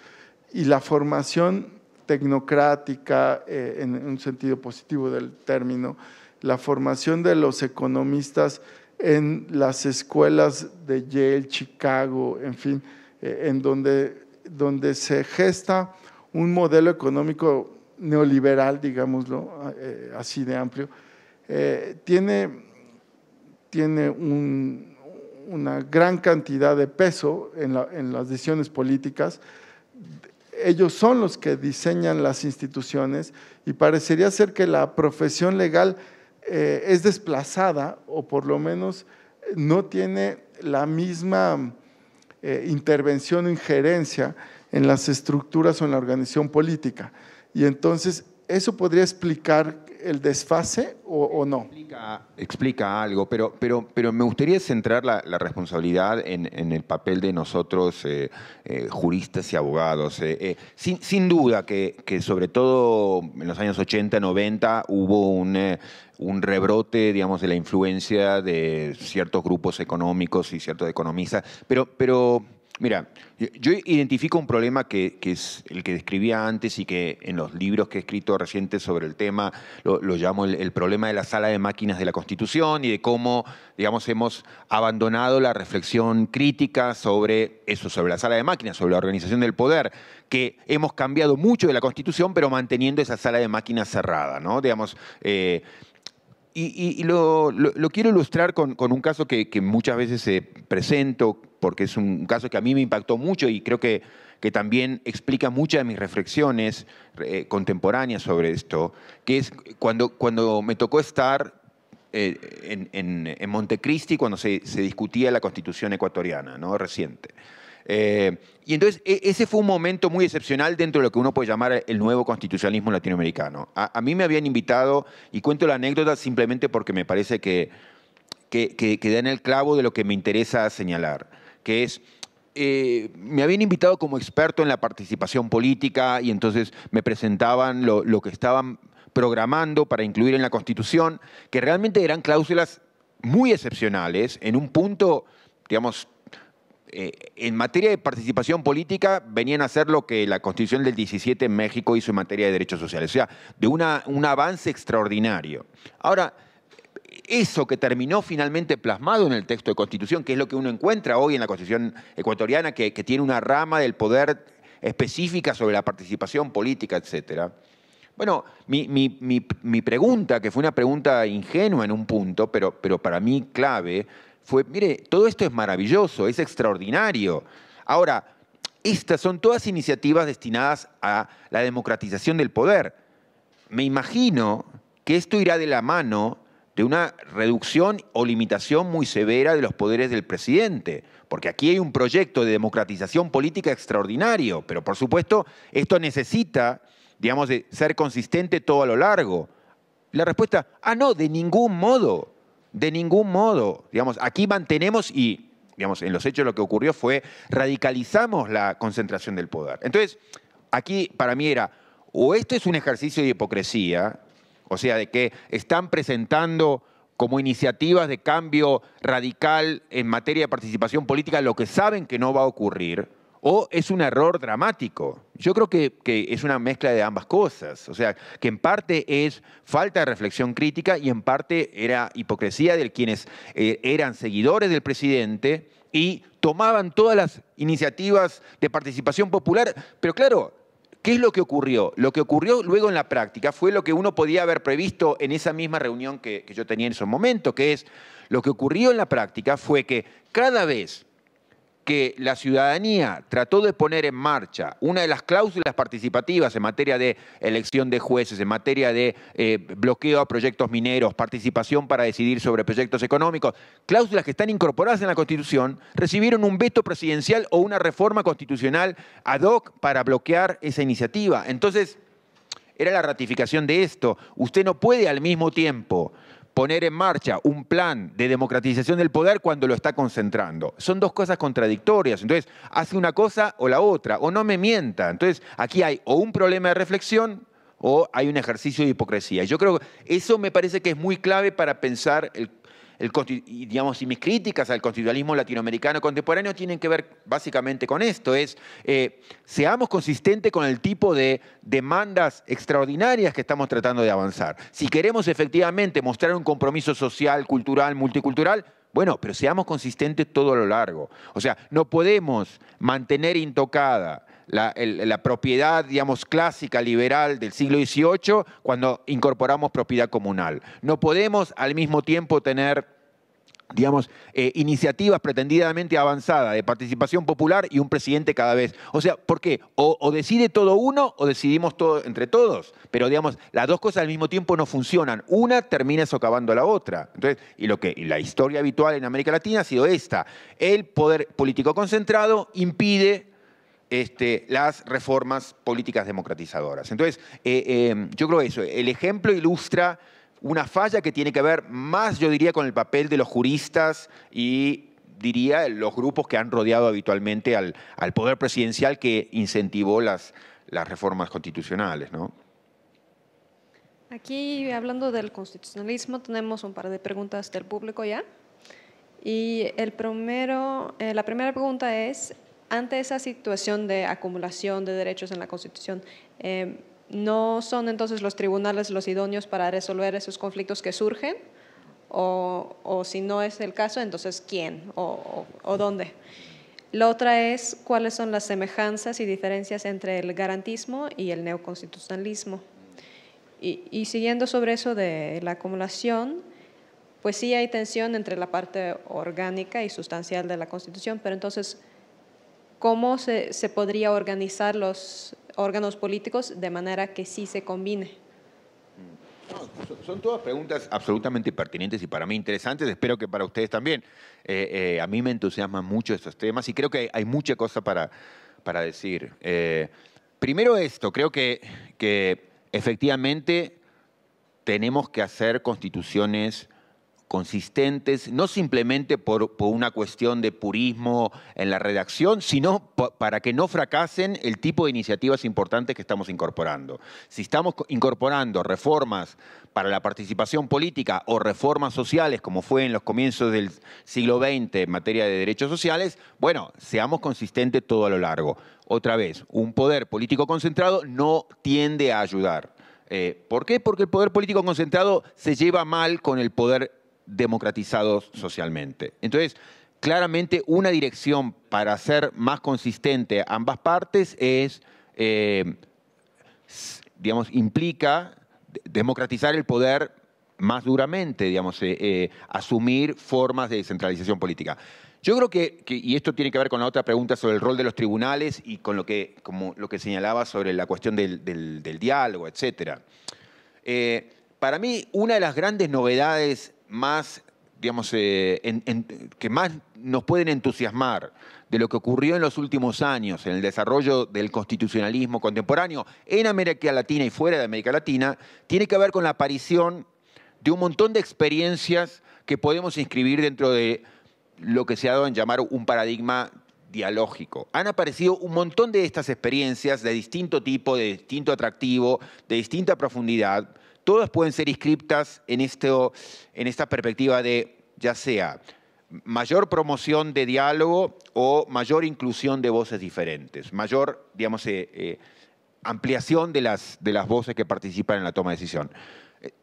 y la formación tecnocrática, eh, en un sentido positivo del término, la formación de los economistas en las escuelas de Yale, Chicago, en fin, eh, en donde, donde se gesta un modelo económico neoliberal, digámoslo, así de amplio, tiene tiene una gran cantidad de peso en, las decisiones políticas, ellos son los que diseñan las instituciones y parecería ser que la profesión legal eh, es desplazada o por lo menos eh, no tiene la misma eh, intervención o injerencia en las estructuras o en la organización política. Y entonces eso podría explicar el desfase o, no? Explica, algo, pero, pero, pero me gustaría centrar la, responsabilidad en, en, el papel de nosotros, eh, eh, juristas y abogados. Eh, sin, sin, duda que, que, sobre todo en los años 80, 90, hubo un un rebrote, digamos, de la influencia de ciertos grupos económicos y ciertos economistas, pero, pero Mira, yo identifico un problema que, es el que describía antes y que en los libros que he escrito recientes sobre el tema lo, llamo el, problema de la sala de máquinas de la Constitución y de cómo, digamos, hemos abandonado la reflexión crítica sobre eso, sobre la sala de máquinas, sobre la organización del poder, que hemos cambiado mucho de la Constitución, pero manteniendo esa sala de máquinas cerrada, ¿no? Digamos, eh, y, lo, quiero ilustrar con, un caso que, muchas veces se presento porque es un caso que a mí me impactó mucho y creo que, que también explica muchas de mis reflexiones eh, contemporáneas sobre esto, que es cuando, cuando me tocó estar eh, en, en, Montecristi, cuando se, se, discutía la constitución ecuatoriana ¿no? reciente. Eh, y entonces e, ese fue un momento muy excepcional dentro de lo que uno puede llamar el nuevo constitucionalismo latinoamericano. A, mí me habían invitado, y cuento la anécdota simplemente porque me parece que, que, que da en el clavo de lo que me interesa señalar que es... Eh, me habían invitado como experto en la participación política y entonces me presentaban lo, que estaban programando para incluir en la Constitución, que realmente eran cláusulas muy excepcionales, en un punto, digamos, eh, en materia de participación política venían a hacer lo que la Constitución del 17 en México hizo en materia de derechos sociales, o sea, de un avance extraordinario. Ahora, eso que terminó finalmente plasmado en el texto de constitución, que es lo que uno encuentra hoy en la constitución ecuatoriana, que, tiene una rama del poder específica sobre la participación política, etcétera. Bueno, mi, pregunta, que fue una pregunta ingenua en un punto, pero, pero para mí clave, fue, mire, todo esto es maravilloso, es extraordinario. Ahora, estas son todas iniciativas destinadas a la democratización del poder. Me imagino que esto irá de la mano de una reducción o limitación muy severa de los poderes del presidente, porque aquí hay un proyecto de democratización política extraordinario, pero por supuesto esto necesita, digamos, ser consistente todo a lo largo. La respuesta, ah, no, de ningún modo, de ningún modo. Digamos, aquí mantenemos y, digamos, en los hechos lo que ocurrió fue radicalizamos la concentración del poder. Entonces, aquí para mí era, o esto es un ejercicio de hipocresía, o sea, de que están presentando como iniciativas de cambio radical en materia de participación política lo que saben que no va a ocurrir, o es un error dramático. Yo creo que, que, es una mezcla de ambas cosas, o sea, que en parte es falta de reflexión crítica y en parte era hipocresía de quienes eh, eran seguidores del presidente y tomaban todas las iniciativas de participación popular, pero claro, ¿Qué es lo que ocurrió? Lo que ocurrió luego en la práctica fue lo que uno podía haber previsto en esa misma reunión que, yo tenía en esos momento. que es, lo que ocurrió en la práctica fue que cada vez que la ciudadanía trató de poner en marcha una de las cláusulas participativas en materia de elección de jueces, en materia de eh, bloqueo a proyectos mineros, participación para decidir sobre proyectos económicos, cláusulas que están incorporadas en la Constitución, recibieron un veto presidencial o una reforma constitucional ad hoc para bloquear esa iniciativa. Entonces, era la ratificación de esto. Usted no puede al mismo tiempo poner en marcha un plan de democratización del poder cuando lo está concentrando. Son dos cosas contradictorias. Entonces, hace una cosa o la otra, o no me mienta. Entonces, aquí hay o un problema de reflexión o hay un ejercicio de hipocresía. Yo creo que eso me parece que es muy clave para pensar el digamos, y mis críticas al constitucionalismo latinoamericano contemporáneo tienen que ver básicamente con esto, es eh, seamos consistentes con el tipo de demandas extraordinarias que estamos tratando de avanzar. Si queremos efectivamente mostrar un compromiso social, cultural, multicultural, bueno, pero seamos consistentes todo lo largo. O sea, no podemos mantener intocada la, propiedad, digamos, clásica, liberal del siglo XVIII, cuando incorporamos propiedad comunal. No podemos al mismo tiempo tener digamos, eh, iniciativas pretendidamente avanzadas de participación popular y un presidente cada vez. O sea, ¿por qué? O, decide todo uno o decidimos todo entre todos. Pero, digamos, las dos cosas al mismo tiempo no funcionan. Una termina socavando la otra. Entonces, y lo que y la historia habitual en América Latina ha sido esta. El poder político concentrado impide este, las reformas políticas democratizadoras. Entonces, eh, eh, yo creo eso, el ejemplo ilustra una falla que tiene que ver más, yo diría, con el papel de los juristas y diría los grupos que han rodeado habitualmente al, al poder presidencial que incentivó las, las reformas constitucionales. ¿no? Aquí, hablando del constitucionalismo, tenemos un par de preguntas del público ya. Y el primero, eh, la primera pregunta es, ante esa situación de acumulación de derechos en la Constitución, em, ¿no son entonces los tribunales los idóneos para resolver esos conflictos que surgen? O, si no es el caso, entonces ¿quién o, dónde? La otra es cuáles son las semejanzas y diferencias entre el garantismo y el neoconstitucionalismo. Y, y, siguiendo sobre eso de la acumulación, pues sí hay tensión entre la parte orgánica y sustancial de la Constitución, pero entonces cómo se, se podría organizar los órganos políticos de manera que sí se combine. son todas preguntas absolutamente pertinentes y para mí interesantes, espero que para ustedes también. Eh, eh, a mí me entusiasman mucho estos temas y creo que hay, mucha cosa para, para decir. Eh, primero esto, creo que, que efectivamente tenemos que hacer constituciones consistentes, no simplemente por, una cuestión de purismo en la redacción, sino para que no fracasen el tipo de iniciativas importantes que estamos incorporando. Si estamos incorporando reformas para la participación política o reformas sociales, como fue en los comienzos del siglo XX en materia de derechos sociales, bueno, seamos consistentes todo a lo largo. Otra vez, un poder político concentrado no tiende a ayudar. Eh, ¿Por qué? Porque el poder político concentrado se lleva mal con el poder democratizados socialmente. Entonces, claramente una dirección para ser más consistente ambas partes es, eh, digamos, implica democratizar el poder más duramente, digamos, eh, eh, asumir formas de descentralización política. Yo creo que, y esto tiene que ver con la otra pregunta sobre el rol de los tribunales y con lo que, como lo que señalaba sobre la cuestión del, del diálogo, etc. para mí, una de las grandes novedades más, digamos, eh, que más nos pueden entusiasmar de lo que ocurrió en los últimos años en el desarrollo del constitucionalismo contemporáneo en América Latina y fuera de América Latina, tiene que ver con la aparición de un montón de experiencias que podemos inscribir dentro de lo que se ha dado en llamar un paradigma dialógico. Han aparecido un montón de estas experiencias de distinto tipo, de distinto atractivo, de distinta profundidad, todas pueden ser inscriptas en, en esta perspectiva de, ya sea mayor promoción de diálogo o mayor inclusión de voces diferentes, mayor, digamos, eh, eh, ampliación de las, de las voces que participan en la toma de decisión.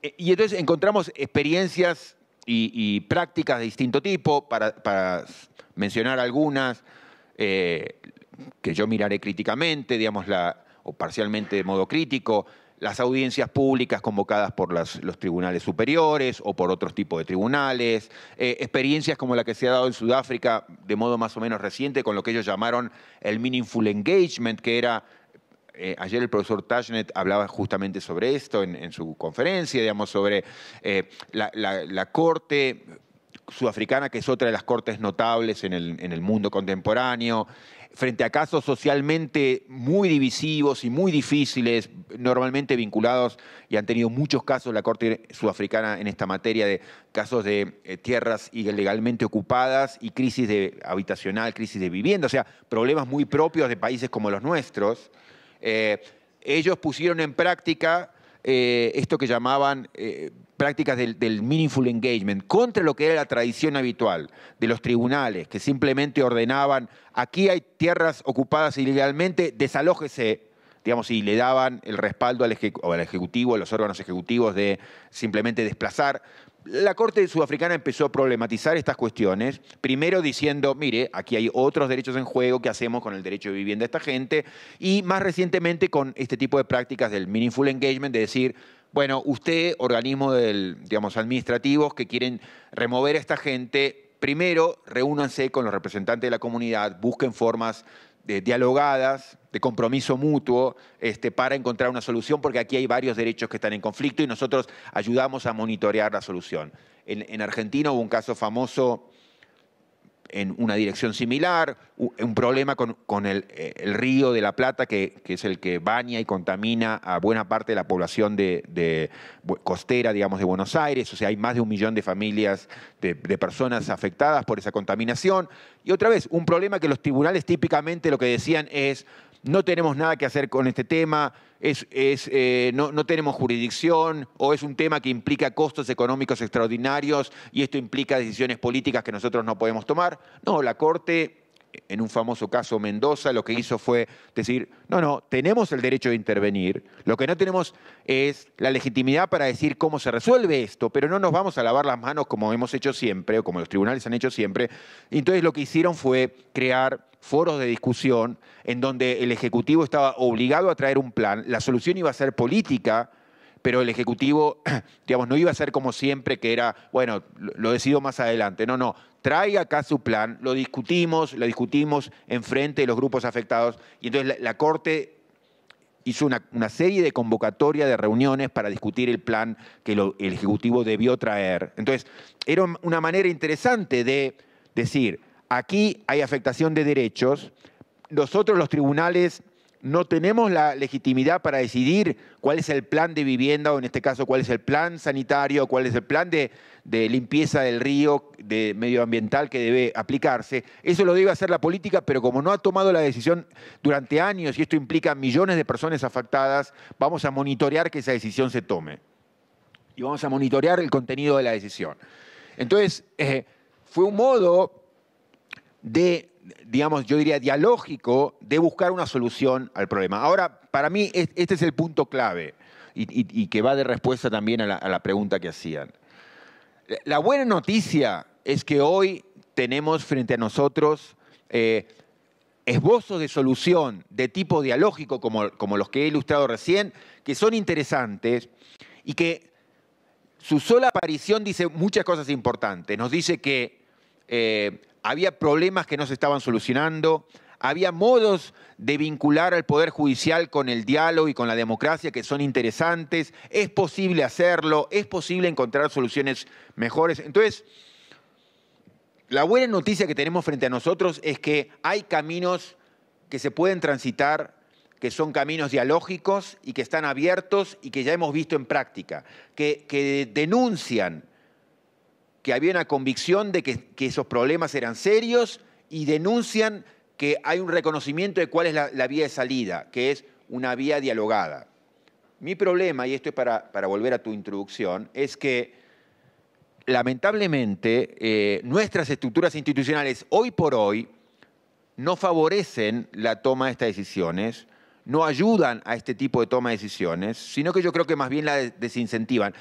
Eh, y entonces encontramos experiencias y, prácticas de distinto tipo, para, para mencionar algunas que yo miraré críticamente, digamos, la, o parcialmente de modo crítico, las audiencias públicas convocadas por los tribunales superiores o por otros tipos de tribunales, eh, experiencias como la que se ha dado en Sudáfrica de modo más o menos reciente con lo que ellos llamaron el meaningful engagement, que era, eh, ayer el profesor Tajnet hablaba justamente sobre esto en, su conferencia, digamos, sobre eh, la, corte sudafricana, que es otra de las cortes notables en el mundo contemporáneo, frente a casos socialmente muy divisivos y muy difíciles, normalmente vinculados, y han tenido muchos casos la Corte Sudafricana en esta materia, de casos de eh, tierras ilegalmente ocupadas y crisis de, habitacional, crisis de vivienda, o sea, problemas muy propios de países como los nuestros. Eh, ellos pusieron en práctica eh, esto que llamaban prácticas del, meaningful engagement, contra lo que era la tradición habitual de los tribunales, que simplemente ordenaban, aquí hay tierras ocupadas ilegalmente, desalójese, digamos, y le daban el respaldo al, Ejecutivo, a los órganos ejecutivos de simplemente desplazar. La Corte Sudafricana empezó a problematizar estas cuestiones, primero diciendo, mire, aquí hay otros derechos en juego, que hacemos con el derecho de vivienda de esta gente? Y más recientemente con este tipo de prácticas del meaningful engagement, de decir, bueno, usted, organismo digamos, administrativos que quieren remover a esta gente, primero reúnanse con los representantes de la comunidad, busquen formas de, dialogadas, de compromiso mutuo, este, para encontrar una solución, porque aquí hay varios derechos que están en conflicto y nosotros ayudamos a monitorear la solución. en Argentina hubo un caso famoso en una dirección similar, un problema con, eh, el, río de la Plata, que, es el que baña y contamina a buena parte de la población de, costera, digamos, de Buenos Aires, o sea, hay más de un millón de familias, de personas afectadas por esa contaminación. Y otra vez, un problema que los tribunales típicamente lo que decían es, no tenemos nada que hacer con este tema, eh, no, tenemos jurisdicción o es un tema que implica costos económicos extraordinarios y esto implica decisiones políticas que nosotros no podemos tomar. No, la Corte en un famoso caso Mendoza, lo que hizo fue decir, no, no, tenemos el derecho de intervenir, lo que no tenemos es la legitimidad para decir cómo se resuelve esto, pero no nos vamos a lavar las manos como hemos hecho siempre, o como los tribunales han hecho siempre. Entonces lo que hicieron fue crear foros de discusión en donde el Ejecutivo estaba obligado a traer un plan, la solución iba a ser política, pero el Ejecutivo, digamos, no iba a ser como siempre, que era, bueno, lo decido más adelante. No, no, traiga acá su plan, lo discutimos, lo discutimos enfrente de los grupos afectados, y entonces la, Corte hizo una, serie de convocatorias, de reuniones para discutir el plan que el Ejecutivo debió traer. Entonces, era una manera interesante de decir, aquí hay afectación de derechos, nosotros los tribunales no tenemos la legitimidad para decidir cuál es el plan de vivienda, o en este caso cuál es el plan sanitario, cuál es el plan de, limpieza del río, de medioambiental que debe aplicarse. Eso lo debe hacer la política, pero como no ha tomado la decisión durante años y esto implica millones de personas afectadas, vamos a monitorear que esa decisión se tome. Y vamos a monitorear el contenido de la decisión. Entonces, eh, fue un modo de digamos, yo diría, dialógico de buscar una solución al problema. Ahora, para mí, este es el punto clave y, que va de respuesta también a la, pregunta que hacían. La buena noticia es que hoy tenemos frente a nosotros eh, esbozos de solución de tipo dialógico, como, como, los que he ilustrado recién, que son interesantes y que su sola aparición dice muchas cosas importantes. Nos dice que eh, había problemas que no se estaban solucionando, había modos de vincular al Poder Judicial con el diálogo y con la democracia que son interesantes, es posible hacerlo, es posible encontrar soluciones mejores. Entonces, la buena noticia que tenemos frente a nosotros es que hay caminos que se pueden transitar, que son caminos dialógicos y que están abiertos y que ya hemos visto en práctica, que, que denuncian que había una convicción de que, esos problemas eran serios y denuncian que hay un reconocimiento de cuál es la, vía de salida, que es una vía dialogada. Mi problema, y esto es para, volver a tu introducción, es que lamentablemente eh, nuestras estructuras institucionales hoy por hoy no favorecen la toma de estas decisiones, no ayudan a este tipo de toma de decisiones, sino que yo creo que más bien la desincentivan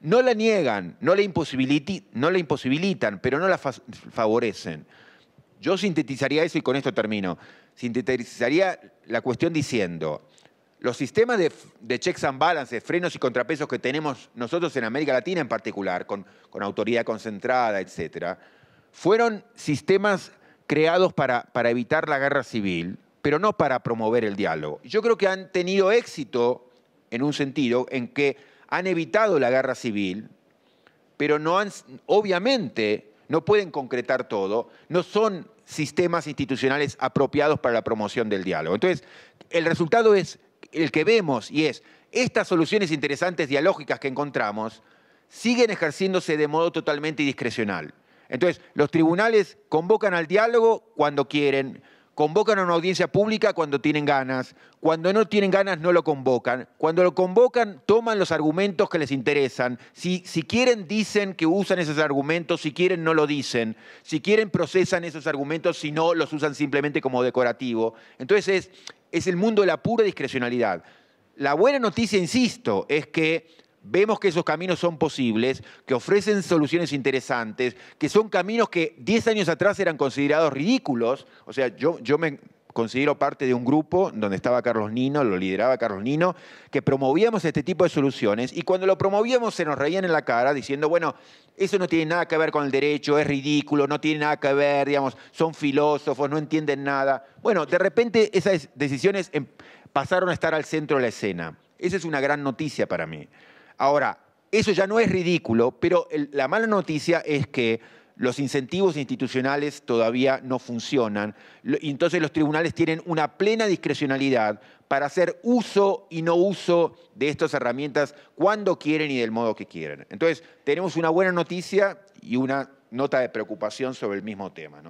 no la niegan, no la, imposibilitan, pero no la favorecen. Yo sintetizaría eso y con esto termino. Sintetizaría la cuestión diciendo, los sistemas de, checks and balances, frenos y contrapesos que tenemos nosotros en América Latina en particular, con, autoridad concentrada, etc., fueron sistemas creados para, para, evitar la guerra civil, pero no para promover el diálogo. Yo creo que han tenido éxito en un sentido en que han evitado la guerra civil, pero no han, obviamente no pueden concretar todo, no son sistemas institucionales apropiados para la promoción del diálogo. Entonces, el resultado es el que vemos y es estas soluciones interesantes dialógicas que encontramos siguen ejerciéndose de modo totalmente discrecional. Entonces, los tribunales convocan al diálogo cuando quieren, Convocan a una audiencia pública cuando tienen ganas. Cuando no tienen ganas, no lo convocan. Cuando lo convocan, toman los argumentos que les interesan. Si, si quieren, dicen que usan esos argumentos. Si quieren, no lo dicen. Si quieren, procesan esos argumentos. Si no, los usan simplemente como decorativo. Entonces, es, es el mundo de la pura discrecionalidad. La buena noticia, insisto, es que vemos que esos caminos son posibles, que ofrecen soluciones interesantes, que son caminos que 10 años atrás eran considerados ridículos. O sea, yo, yo me considero parte de un grupo donde estaba Carlos Nino, lo lideraba Carlos Nino, que promovíamos este tipo de soluciones y cuando lo promovíamos se nos reían en la cara diciendo, bueno, eso no tiene nada que ver con el derecho, es ridículo, no tiene nada que ver, digamos, son filósofos, no entienden nada. Bueno, de repente esas decisiones em, pasaron a estar al centro de la escena. Esa es una gran noticia para mí. Ahora, eso ya no es ridículo, pero la mala noticia es que los incentivos institucionales todavía no funcionan. Entonces los tribunales tienen una plena discrecionalidad para hacer uso y no uso de estas herramientas cuando quieren y del modo que quieren. Entonces tenemos una buena noticia y una nota de preocupación sobre el mismo tema.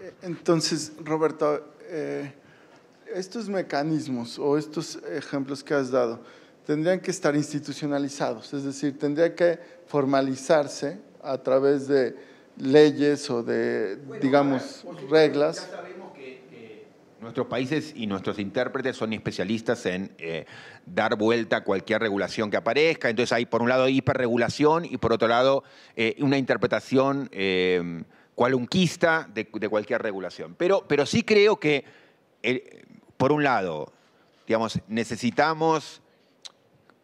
Eh, entonces, Roberto, eh, estos mecanismos o estos ejemplos que has dado tendrían que estar institucionalizados, es decir, tendría que formalizarse a través de leyes o de, digamos, reglas. Ya sabemos que, nuestros países y nuestros intérpretes son especialistas en eh, dar vuelta a cualquier regulación que aparezca, entonces hay por un lado hiperregulación y por otro lado eh, una interpretación eh, cualunquista de, cualquier regulación. Pero, pero sí creo que por un lado, digamos, necesitamos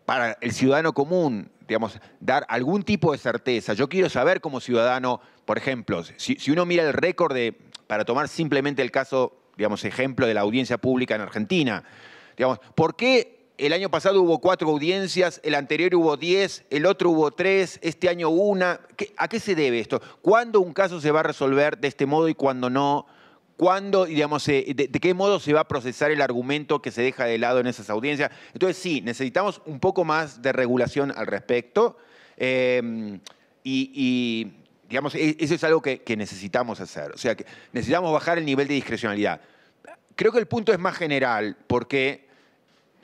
para el ciudadano común, digamos, dar algún tipo de certeza. Yo quiero saber como ciudadano, por ejemplo, si, uno mira el récord de, para tomar simplemente el caso, digamos, ejemplo de la audiencia pública en Argentina, digamos, ¿por qué el año pasado hubo cuatro audiencias, el anterior hubo diez, el otro hubo tres, este año una. ¿A qué se debe esto? ¿Cuándo un caso se va a resolver de este modo y cuándo no? cuándo, digamos, eh, de, qué modo se va a procesar el argumento que se deja de lado en esas audiencias. Entonces, sí, necesitamos un poco más de regulación al respecto. Em, y, digamos, e, eso es algo que, necesitamos hacer. O sea, que necesitamos bajar el nivel de discrecionalidad. Creo que el punto es más general, porque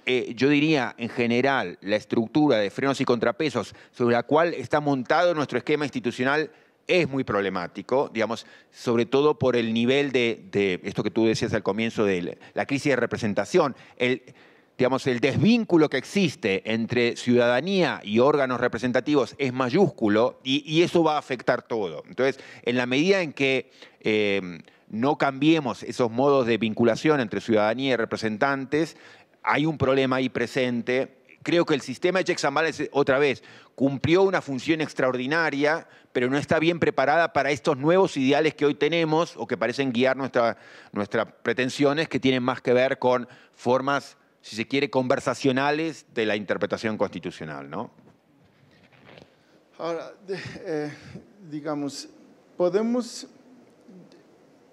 eh, yo diría, en general, la estructura de frenos y contrapesos sobre la cual está montado nuestro esquema institucional es muy problemático, digamos, sobre todo por el nivel de, esto que tú decías al comienzo de la crisis de representación, el, digamos, el desvínculo que existe entre ciudadanía y órganos representativos es mayúsculo y, eso va a afectar todo. Entonces, en la medida en que eh, no cambiemos esos modos de vinculación entre ciudadanía y representantes, hay un problema ahí presente Creo que el sistema de checks otra vez, cumplió una función extraordinaria, pero no está bien preparada para estos nuevos ideales que hoy tenemos o que parecen guiar nuestra, nuestras pretensiones, que tienen más que ver con formas, si se quiere, conversacionales de la interpretación constitucional, Ahora, eh, digamos, podemos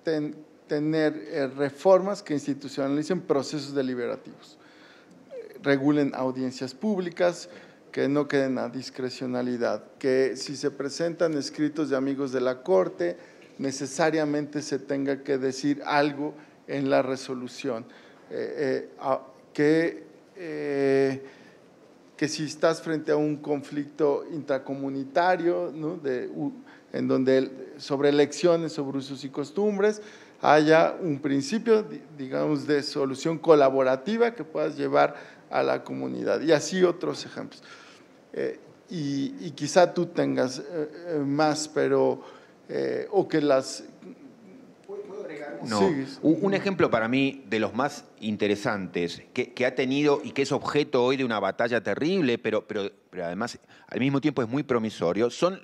tener eh, reformas que institucionalicen procesos deliberativos regulen audiencias públicas, que no queden a discrecionalidad, que si se presentan escritos de amigos de la Corte, necesariamente se tenga que decir algo en la resolución, eh, eh, eh, que, si estás frente a un conflicto intracomunitario, en donde sobre elecciones, sobre usos y costumbres, haya un principio, digamos, de solución colaborativa que puedas llevar a la comunidad. Y así otros ejemplos. Eh, y, quizá tú tengas eh, eh, más, pero, o que las... No. Un, ejemplo para mí de los más interesantes que, que, ha tenido y que es objeto hoy de una batalla terrible, pero, pero, pero además al mismo tiempo es muy promisorio, son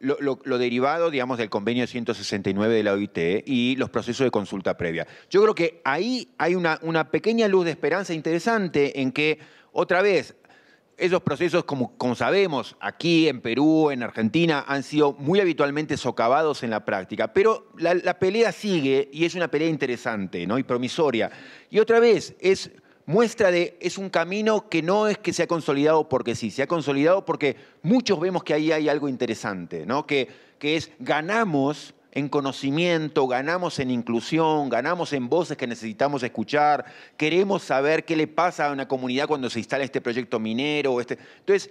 lo, derivado, digamos, del convenio 169 de la OIT ¿eh? y los procesos de consulta previa. Yo creo que ahí hay una, pequeña luz de esperanza interesante en que, otra vez, esos procesos, como, sabemos, aquí en Perú, en Argentina, han sido muy habitualmente socavados en la práctica. Pero la, pelea sigue y es una pelea interesante ¿no? y promisoria. Y otra vez, es muestra de es un camino que no es que se ha consolidado porque sí, se ha consolidado porque muchos vemos que ahí hay algo interesante, ¿no? que, que es ganamos en conocimiento, ganamos en inclusión, ganamos en voces que necesitamos escuchar, queremos saber qué le pasa a una comunidad cuando se instala este proyecto minero. Este... Entonces,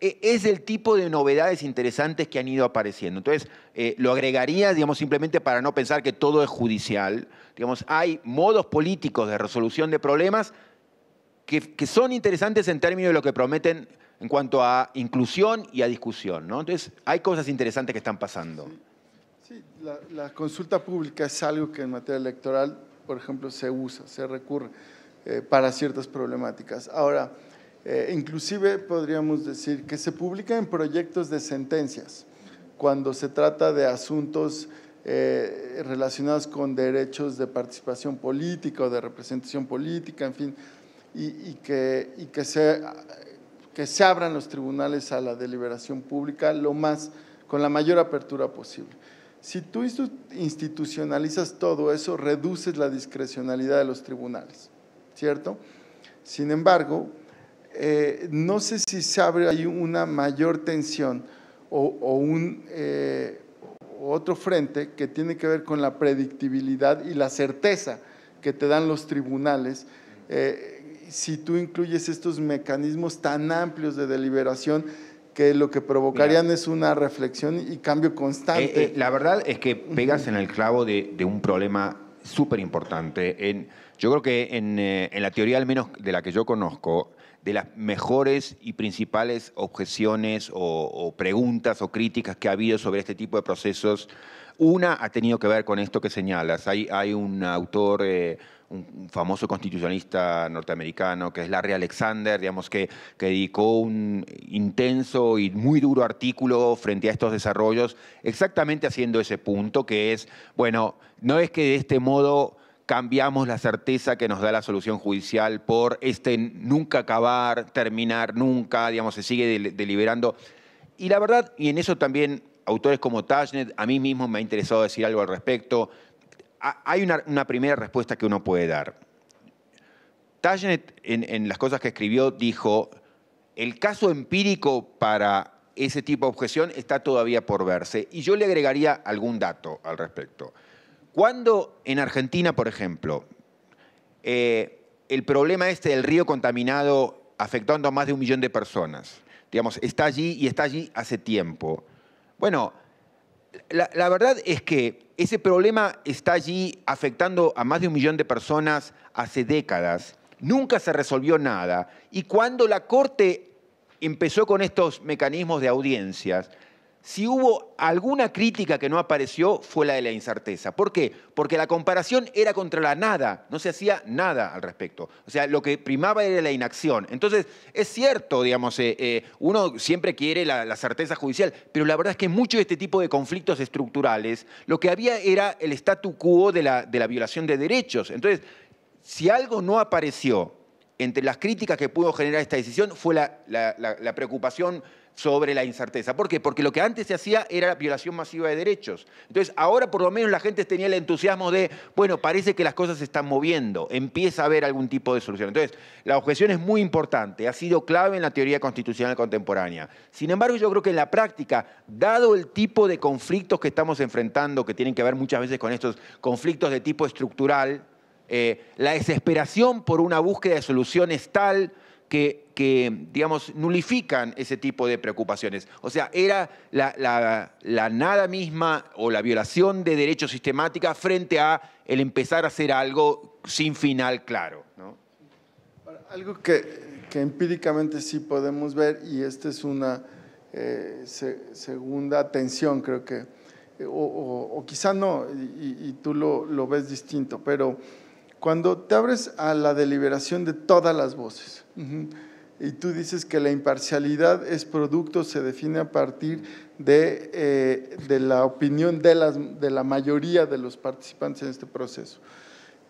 e, es el tipo de novedades interesantes que han ido apareciendo. Entonces, eh, lo agregaría, digamos, simplemente para no pensar que todo es judicial. Digamos, hay modos políticos de resolución de problemas que, son interesantes en términos de lo que prometen en cuanto a inclusión y a discusión. Entonces, hay cosas interesantes que están pasando. Sí, la, consulta pública es algo que en materia electoral, por ejemplo, se usa, se recurre eh, para ciertas problemáticas. Ahora, eh, inclusive podríamos decir que se publica en proyectos de sentencias cuando se trata de asuntos eh, relacionados con derechos de participación política o de representación política, en fin, y, que, que, se, que se abran los tribunales a la deliberación pública lo más, con la mayor apertura posible. Si tú institucionalizas todo eso, reduces la discrecionalidad de los tribunales, ¿cierto? Sin embargo, eh, no sé si se abre ahí una mayor tensión o, un, eh, otro frente que tiene que ver con la predictibilidad y la certeza que te dan los tribunales, eh, si tú incluyes estos mecanismos tan amplios de deliberación que lo que provocarían es una reflexión y cambio constante. Eh, eh, la verdad es que pegas en el clavo de, un problema súper importante. Yo creo que eh, en, la teoría, al menos de la que yo conozco, de las mejores y principales objeciones o, preguntas o críticas que ha habido sobre este tipo de procesos, una ha tenido que ver con esto que señalas. hay un autor un, famoso constitucionalista norteamericano que es Larry Alexander, digamos, que, que dedicó un intenso y muy duro artículo frente a estos desarrollos, exactamente haciendo ese punto, que es, bueno, no es que de este modo cambiamos la certeza que nos da la solución judicial por este nunca acabar, terminar nunca, digamos, se sigue deliberando. Y la verdad, y en eso también autores como Tajnet, a mí mismo me ha interesado decir algo al respecto, hay una, primera respuesta que uno puede dar. Tajnet, en, las cosas que escribió, dijo, el caso empírico para ese tipo de objeción está todavía por verse. Y yo le agregaría algún dato al respecto. Cuando en Argentina, por ejemplo, eh, el problema este del río contaminado afectando a más de un millón de personas, digamos, está allí y está allí hace tiempo. Bueno, la, verdad es que ese problema está allí afectando a más de un millón de personas hace décadas. Nunca se resolvió nada. Y cuando la Corte empezó con estos mecanismos de audiencias, si hubo alguna crítica que no apareció, fue la de la incerteza. ¿Por qué? Porque la comparación era contra la nada, no se hacía nada al respecto. O sea, lo que primaba era la inacción. Entonces, es cierto, digamos, eh, eh, uno siempre quiere la, certeza judicial, pero la verdad es que mucho de este tipo de conflictos estructurales, lo que había era el statu quo de la, violación de derechos. Entonces, si algo no apareció entre las críticas que pudo generar esta decisión, fue la, la preocupación sobre la incerteza. ¿Por qué? Porque lo que antes se hacía era la violación masiva de derechos. Entonces, ahora por lo menos la gente tenía el entusiasmo de, bueno, parece que las cosas se están moviendo, empieza a haber algún tipo de solución. Entonces, la objeción es muy importante, ha sido clave en la teoría constitucional contemporánea. Sin embargo, yo creo que en la práctica, dado el tipo de conflictos que estamos enfrentando, que tienen que ver muchas veces con estos conflictos de tipo estructural, eh, la desesperación por una búsqueda de soluciones tal que, digamos, nulifican ese tipo de preocupaciones. O sea, era la, nada misma o la violación de derechos sistemática frente a el empezar a hacer algo sin final claro. Algo que, empíricamente sí podemos ver, y esta es una eh, segunda tensión, creo que, o, o, quizá no, y, tú lo ves distinto, pero cuando te abres a la deliberación de todas las voces y tú dices que la imparcialidad es producto, se define a partir de, eh, la opinión de, la mayoría de los participantes en este proceso.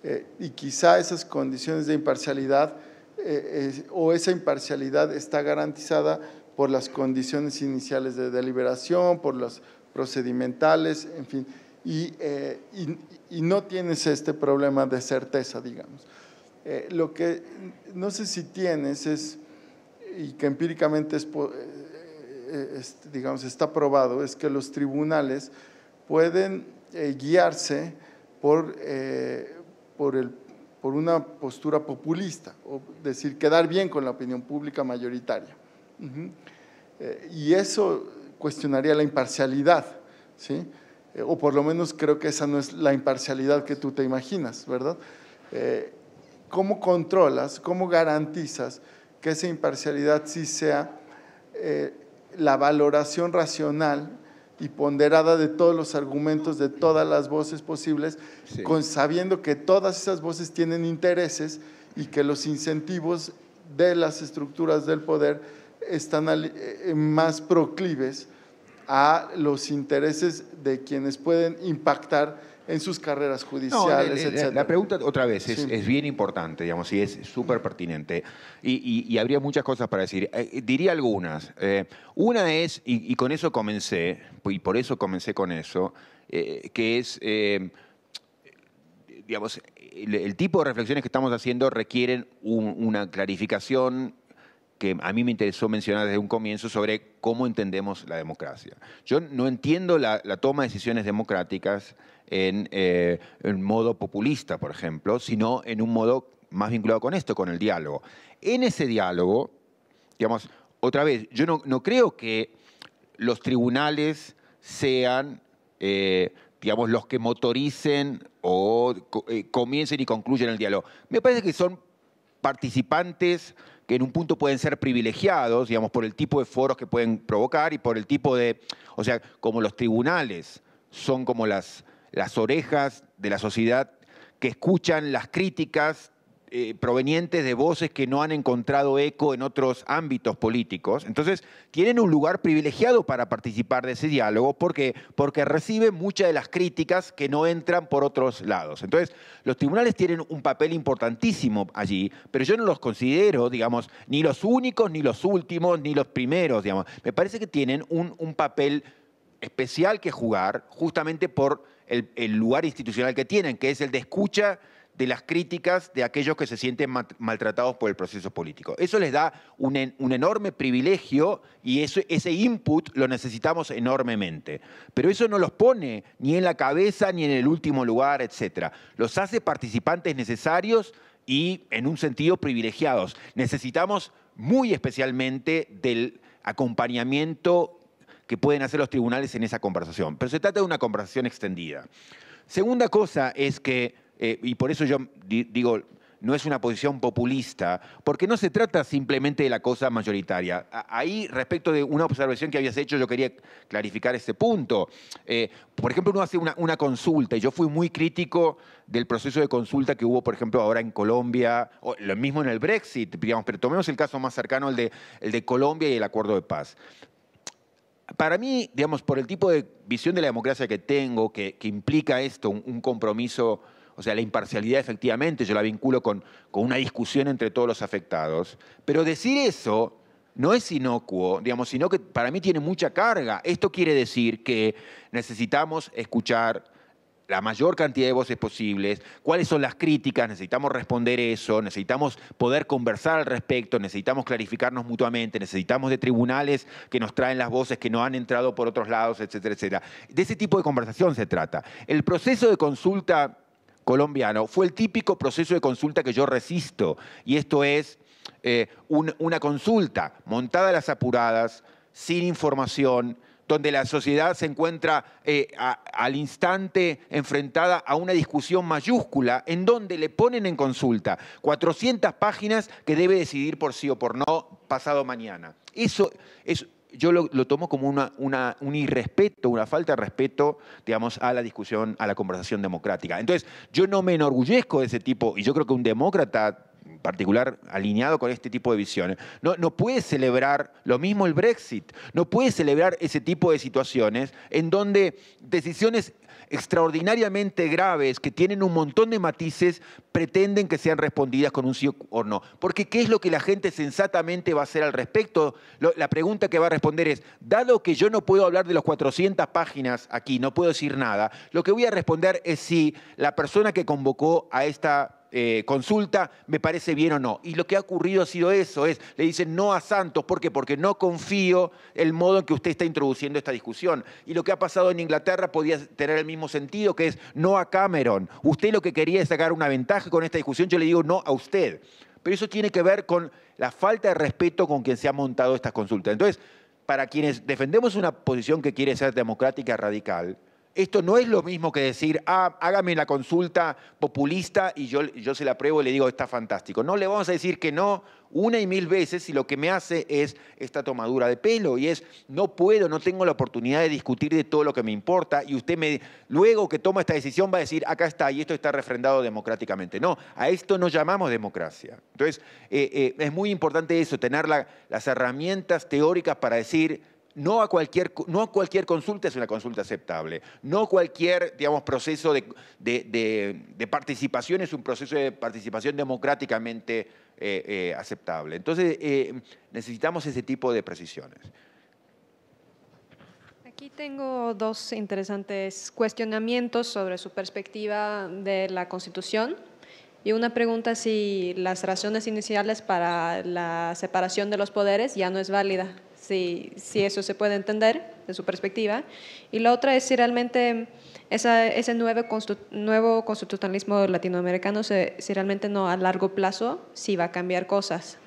Eh, y quizá esas condiciones de imparcialidad eh, o esa imparcialidad está garantizada por las condiciones iniciales de deliberación, por las procedimentales, en fin. Eh, y, y, no tienes este problema de certeza, digamos. Eh, lo que no sé si tienes es, y que empíricamente es, eh, digamos, está probado, es que los tribunales pueden guiarse por, por, el, por, una postura populista, o decir, quedar bien con la opinión pública mayoritaria. y eso cuestionaría la imparcialidad, ¿sí? Eh, o por lo menos creo que esa no es la imparcialidad que tú te imaginas, ¿verdad? Eh, ¿Cómo controlas, cómo garantizas que esa imparcialidad sí sea eh, la valoración racional y ponderada de todos los argumentos, de todas las voces posibles, con, sabiendo que todas esas voces tienen intereses y que los incentivos de las estructuras del poder están más proclives a los intereses de quienes pueden impactar en sus carreras judiciales, etcétera. la, pregunta otra vez es, bien importante, digamos, y es súper pertinente. Y, habría muchas cosas para decir. Eh, eh, diría algunas. Eh, una es, y, con eso comencé, y por eso comencé con eso, que es, digamos, el, tipo de reflexiones que estamos haciendo requieren una clarificación que a mí me interesó mencionar desde un comienzo sobre cómo entendemos la democracia. Yo no entiendo la, toma de decisiones democráticas en, un eh, modo populista, por ejemplo, sino en un modo más vinculado con esto, con el diálogo. En ese diálogo, digamos, otra vez, yo no, creo que los tribunales sean, eh, digamos, los que motoricen o eh, comiencen y concluyen el diálogo. Me parece que son participantes en un punto pueden ser privilegiados, digamos, por el tipo de foros que pueden provocar y por el tipo de, o sea, como los tribunales son como las, las orejas de la sociedad que escuchan las críticas eh, provenientes de voces que no han encontrado eco en otros ámbitos políticos. Entonces, tienen un lugar privilegiado para participar de ese diálogo. Porque reciben muchas de las críticas que no entran por otros lados. Entonces, los tribunales tienen un papel importantísimo allí, pero yo no los considero, digamos, ni los únicos, ni los últimos, ni los primeros, Me parece que tienen un, papel especial que jugar justamente por el, lugar institucional que tienen, que es el de escucha de las críticas de aquellos que se sienten maltratados por el proceso político. Eso les da un, enorme privilegio y ese input lo necesitamos enormemente. Pero eso no los pone ni en la cabeza ni en el último lugar, etc. Los hace participantes necesarios y en un sentido privilegiados. Necesitamos muy especialmente del acompañamiento que pueden hacer los tribunales en esa conversación. Pero se trata de una conversación extendida. Segunda cosa es que eh, y por eso yo digo, no es una posición populista, porque no se trata simplemente de la cosa mayoritaria. Ahí, respecto de una observación que habías hecho, yo quería clarificar ese punto. Eh, por ejemplo, uno hace una, consulta, y yo fui muy crítico del proceso de consulta que hubo, por ejemplo, ahora en Colombia, o lo mismo en el Brexit, digamos, pero tomemos el caso más cercano, el de, el de Colombia y el acuerdo de paz. Para mí, digamos, por el tipo de visión de la democracia que tengo, que, implica esto, un compromiso o sea, la imparcialidad efectivamente yo la vinculo con, con una discusión entre todos los afectados. Pero decir eso no es inocuo, digamos, sino que para mí tiene mucha carga. Esto quiere decir que necesitamos escuchar la mayor cantidad de voces posibles, cuáles son las críticas, necesitamos responder eso, necesitamos poder conversar al respecto, necesitamos clarificarnos mutuamente, necesitamos de tribunales que nos traen las voces que no han entrado por otros lados, etcétera, etcétera. De ese tipo de conversación se trata. El proceso de consulta colombiano, fue el típico proceso de consulta que yo resisto, y esto es eh, una consulta montada a las apuradas, sin información, donde la sociedad se encuentra eh, al instante enfrentada a una discusión mayúscula en donde le ponen en consulta 400 páginas que debe decidir por sí o por no pasado mañana. Eso es yo lo, tomo como una, un irrespeto, una falta de respeto, digamos, a la discusión, a la conversación democrática. Entonces, yo no me enorgullezco de ese tipo, y yo creo que un demócrata particular alineado con este tipo de visiones. No, no puede celebrar lo mismo el Brexit, no puede celebrar ese tipo de situaciones en donde decisiones extraordinariamente graves que tienen un montón de matices pretenden que sean respondidas con un sí o no. Porque ¿qué es lo que la gente sensatamente va a hacer al respecto? la pregunta que va a responder es, dado que yo no puedo hablar de las 400 páginas aquí, no puedo decir nada, lo que voy a responder es si la persona que convocó a esta eh, consulta, me parece bien o no. Y lo que ha ocurrido ha sido eso, es, le dicen no a Santos, ¿por qué? Porque no confío el modo en que usted está introduciendo esta discusión. Y lo que ha pasado en Inglaterra podía tener el mismo sentido, que es no a Cameron. Usted lo que quería es sacar una ventaja con esta discusión, yo le digo no a usted. Pero eso tiene que ver con la falta de respeto con quien se ha montado estas consultas. Entonces, para quienes defendemos una posición que quiere ser democrática radical, esto no es lo mismo que decir, ah, hágame la consulta populista y yo, yo se la apruebo y le digo, está fantástico. No le vamos a decir que no una y mil veces si lo que me hace es esta tomadura de pelo y es, no puedo, no tengo la oportunidad de discutir de todo lo que me importa y usted me, luego que toma esta decisión va a decir, acá está y esto está refrendado democráticamente. No, a esto no llamamos democracia. Entonces, eh, eh, es muy importante eso, tener las herramientas teóricas para decir, no a cualquier, no a cualquier consulta es una consulta aceptable. No cualquier digamos, proceso de, participación es un proceso de participación democráticamente eh, eh, aceptable. Entonces, eh, necesitamos ese tipo de precisiones. Aquí tengo dos interesantes cuestionamientos sobre su perspectiva de la Constitución. Y una pregunta si las razones iniciales para la separación de los poderes ya no es válida si, eso se puede entender de su perspectiva. Y la otra es si realmente ese nuevo, nuevo constitucionalismo latinoamericano, si realmente no a largo plazo, si va a cambiar cosas,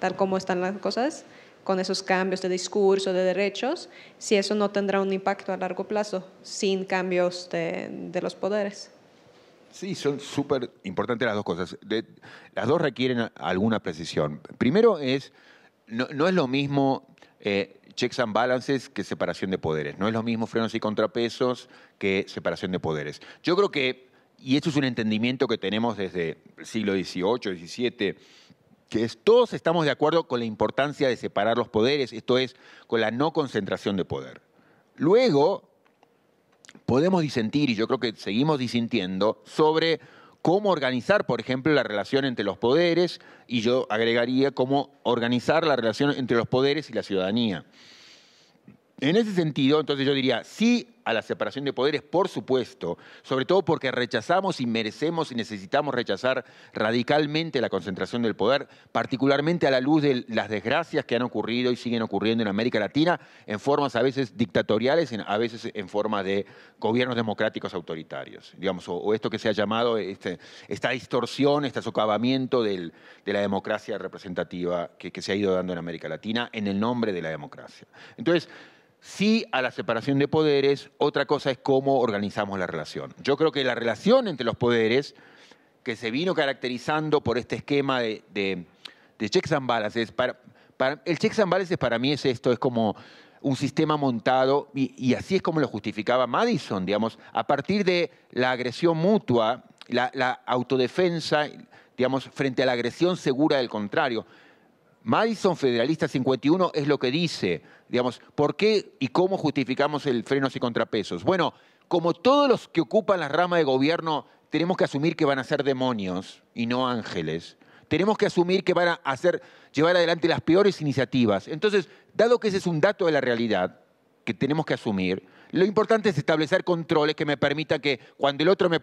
tal como están las cosas, con esos cambios de discurso, de derechos, si eso no tendrá un impacto a largo plazo, sin cambios de, los poderes. Sí, son súper importantes las dos cosas. las dos requieren alguna precisión. Primero es, no, no es lo mismo eh, checks and balances que separación de poderes. No es lo mismo frenos y contrapesos que separación de poderes. Yo creo que, y esto es un entendimiento que tenemos desde el siglo XVIII, XVII, que todos estamos de acuerdo con la importancia de separar los poderes, esto es, con la no concentración de poder. Luego, podemos disentir, y yo creo que seguimos disintiendo, sobre cómo organizar, por ejemplo, la relación entre los poderes y yo agregaría cómo organizar la relación entre los poderes y la ciudadanía. En ese sentido, entonces yo diría, sí a la separación de poderes, por supuesto, sobre todo porque rechazamos y merecemos y necesitamos rechazar radicalmente la concentración del poder, particularmente a la luz de las desgracias que han ocurrido y siguen ocurriendo en América Latina en formas a veces dictatoriales, a veces en forma de gobiernos democráticos autoritarios, digamos, o, esto que se ha llamado este, esta distorsión, este socavamiento de la democracia representativa que, que se ha ido dando en América Latina en el nombre de la democracia. Entonces, sí a la separación de poderes, otra cosa es cómo organizamos la relación. Yo creo que la relación entre los poderes, que se vino caracterizando por este esquema de, checks and balances, para, el checks and balances para mí es esto, es como un sistema montado, y, así es como lo justificaba Madison, digamos, a partir de la agresión mutua, la, la autodefensa, digamos, frente a la agresión segura del contrario. Madison Federalista 51 es lo que dice, digamos, ¿por qué y cómo justificamos el frenos y contrapesos? Bueno, como todos los que ocupan la rama de gobierno tenemos que asumir que van a ser demonios y no ángeles, tenemos que asumir que van a hacer, llevar adelante las peores iniciativas. Entonces, dado que ese es un dato de la realidad que tenemos que asumir, lo importante es establecer controles que me permita que cuando el otro me,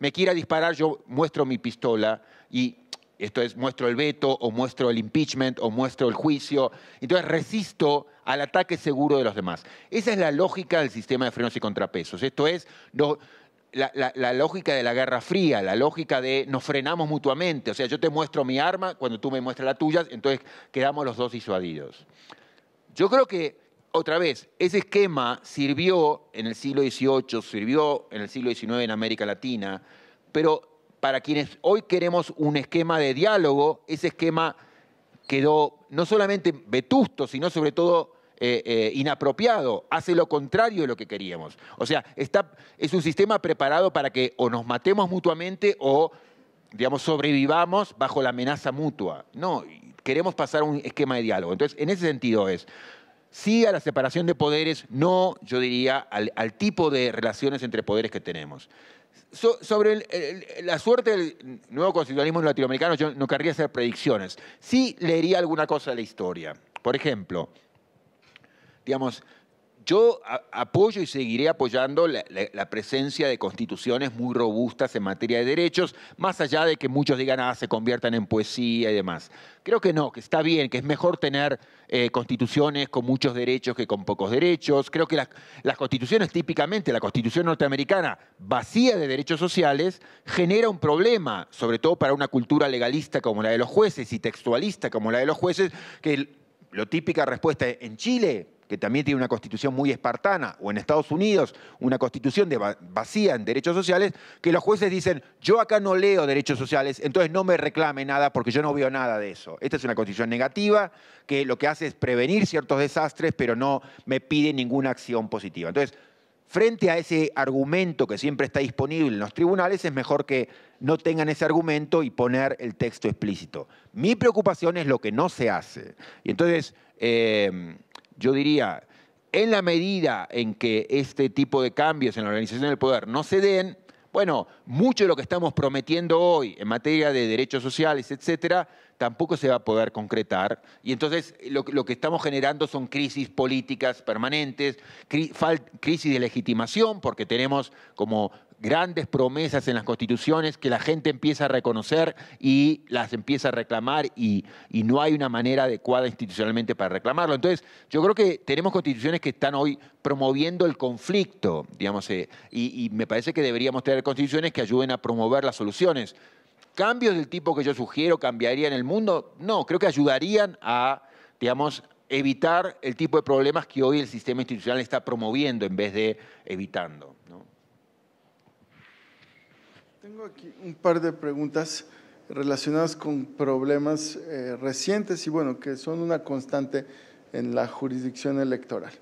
me quiera disparar, yo muestro mi pistola y esto es, muestro el veto o muestro el impeachment o muestro el juicio. Entonces resisto al ataque seguro de los demás. Esa es la lógica del sistema de frenos y contrapesos. Esto es la, la, lógica de la Guerra Fría, la lógica de nos frenamos mutuamente. O sea, yo te muestro mi arma, cuando tú me muestras la tuya, entonces quedamos los dos disuadidos. Yo creo que, otra vez, ese esquema sirvió en el siglo XVIII, sirvió en el siglo XIX en América Latina, pero para quienes hoy queremos un esquema de diálogo, ese esquema quedó no solamente vetusto, sino sobre todo eh, eh, inapropiado, hace lo contrario de lo que queríamos. O sea, está, es un sistema preparado para que o nos matemos mutuamente o, digamos, sobrevivamos bajo la amenaza mutua. No, queremos pasar a un esquema de diálogo. Entonces, en ese sentido es, sí a la separación de poderes, no, yo diría, al tipo de relaciones entre poderes que tenemos sobre la suerte del nuevo constitucionalismo latinoamericano, yo no querría hacer predicciones. Sí leería alguna cosa de la historia. Por ejemplo, digamos, yo apoyo y seguiré apoyando la, presencia de constituciones muy robustas en materia de derechos, más allá de que muchos digan, ah, se conviertan en poesía y demás. Creo que no, que está bien, que es mejor tener eh, constituciones con muchos derechos que con pocos derechos. Creo que las, las constituciones, típicamente la constitución norteamericana, vacía de derechos sociales, genera un problema, sobre todo para una cultura legalista como la de los jueces y textualista como la de los jueces, que la típica respuesta es, en Chile que también tiene una constitución muy espartana, o en Estados Unidos, una constitución de vacía en derechos sociales, que los jueces dicen, yo acá no leo derechos sociales, entonces no me reclame nada porque yo no veo nada de eso. Esta es una constitución negativa que lo que hace es prevenir ciertos desastres, pero no me pide ninguna acción positiva. Entonces, frente a ese argumento que siempre está disponible en los tribunales, es mejor que no tengan ese argumento y poner el texto explícito. Mi preocupación es lo que no se hace. Y entonces, eh, yo diría, en la medida en que este tipo de cambios en la organización del poder no se den, bueno, mucho de lo que estamos prometiendo hoy en materia de derechos sociales, etcétera, tampoco se va a poder concretar. Y entonces lo, que estamos generando son crisis políticas permanentes, crisis de legitimación, porque tenemos como grandes promesas en las constituciones que la gente empieza a reconocer y las empieza a reclamar y, no hay una manera adecuada institucionalmente para reclamarlo. Entonces, yo creo que tenemos constituciones que están hoy promoviendo el conflicto, digamos, eh, y me parece que deberíamos tener constituciones que ayuden a promover las soluciones cambios del tipo que yo sugiero cambiarían el mundo? No, creo que ayudarían a, digamos, evitar el tipo de problemas que hoy el sistema institucional está promoviendo en vez de evitando. Tengo aquí un par de preguntas relacionadas con problemas eh, recientes y bueno, que son una constante en la jurisdicción electoral.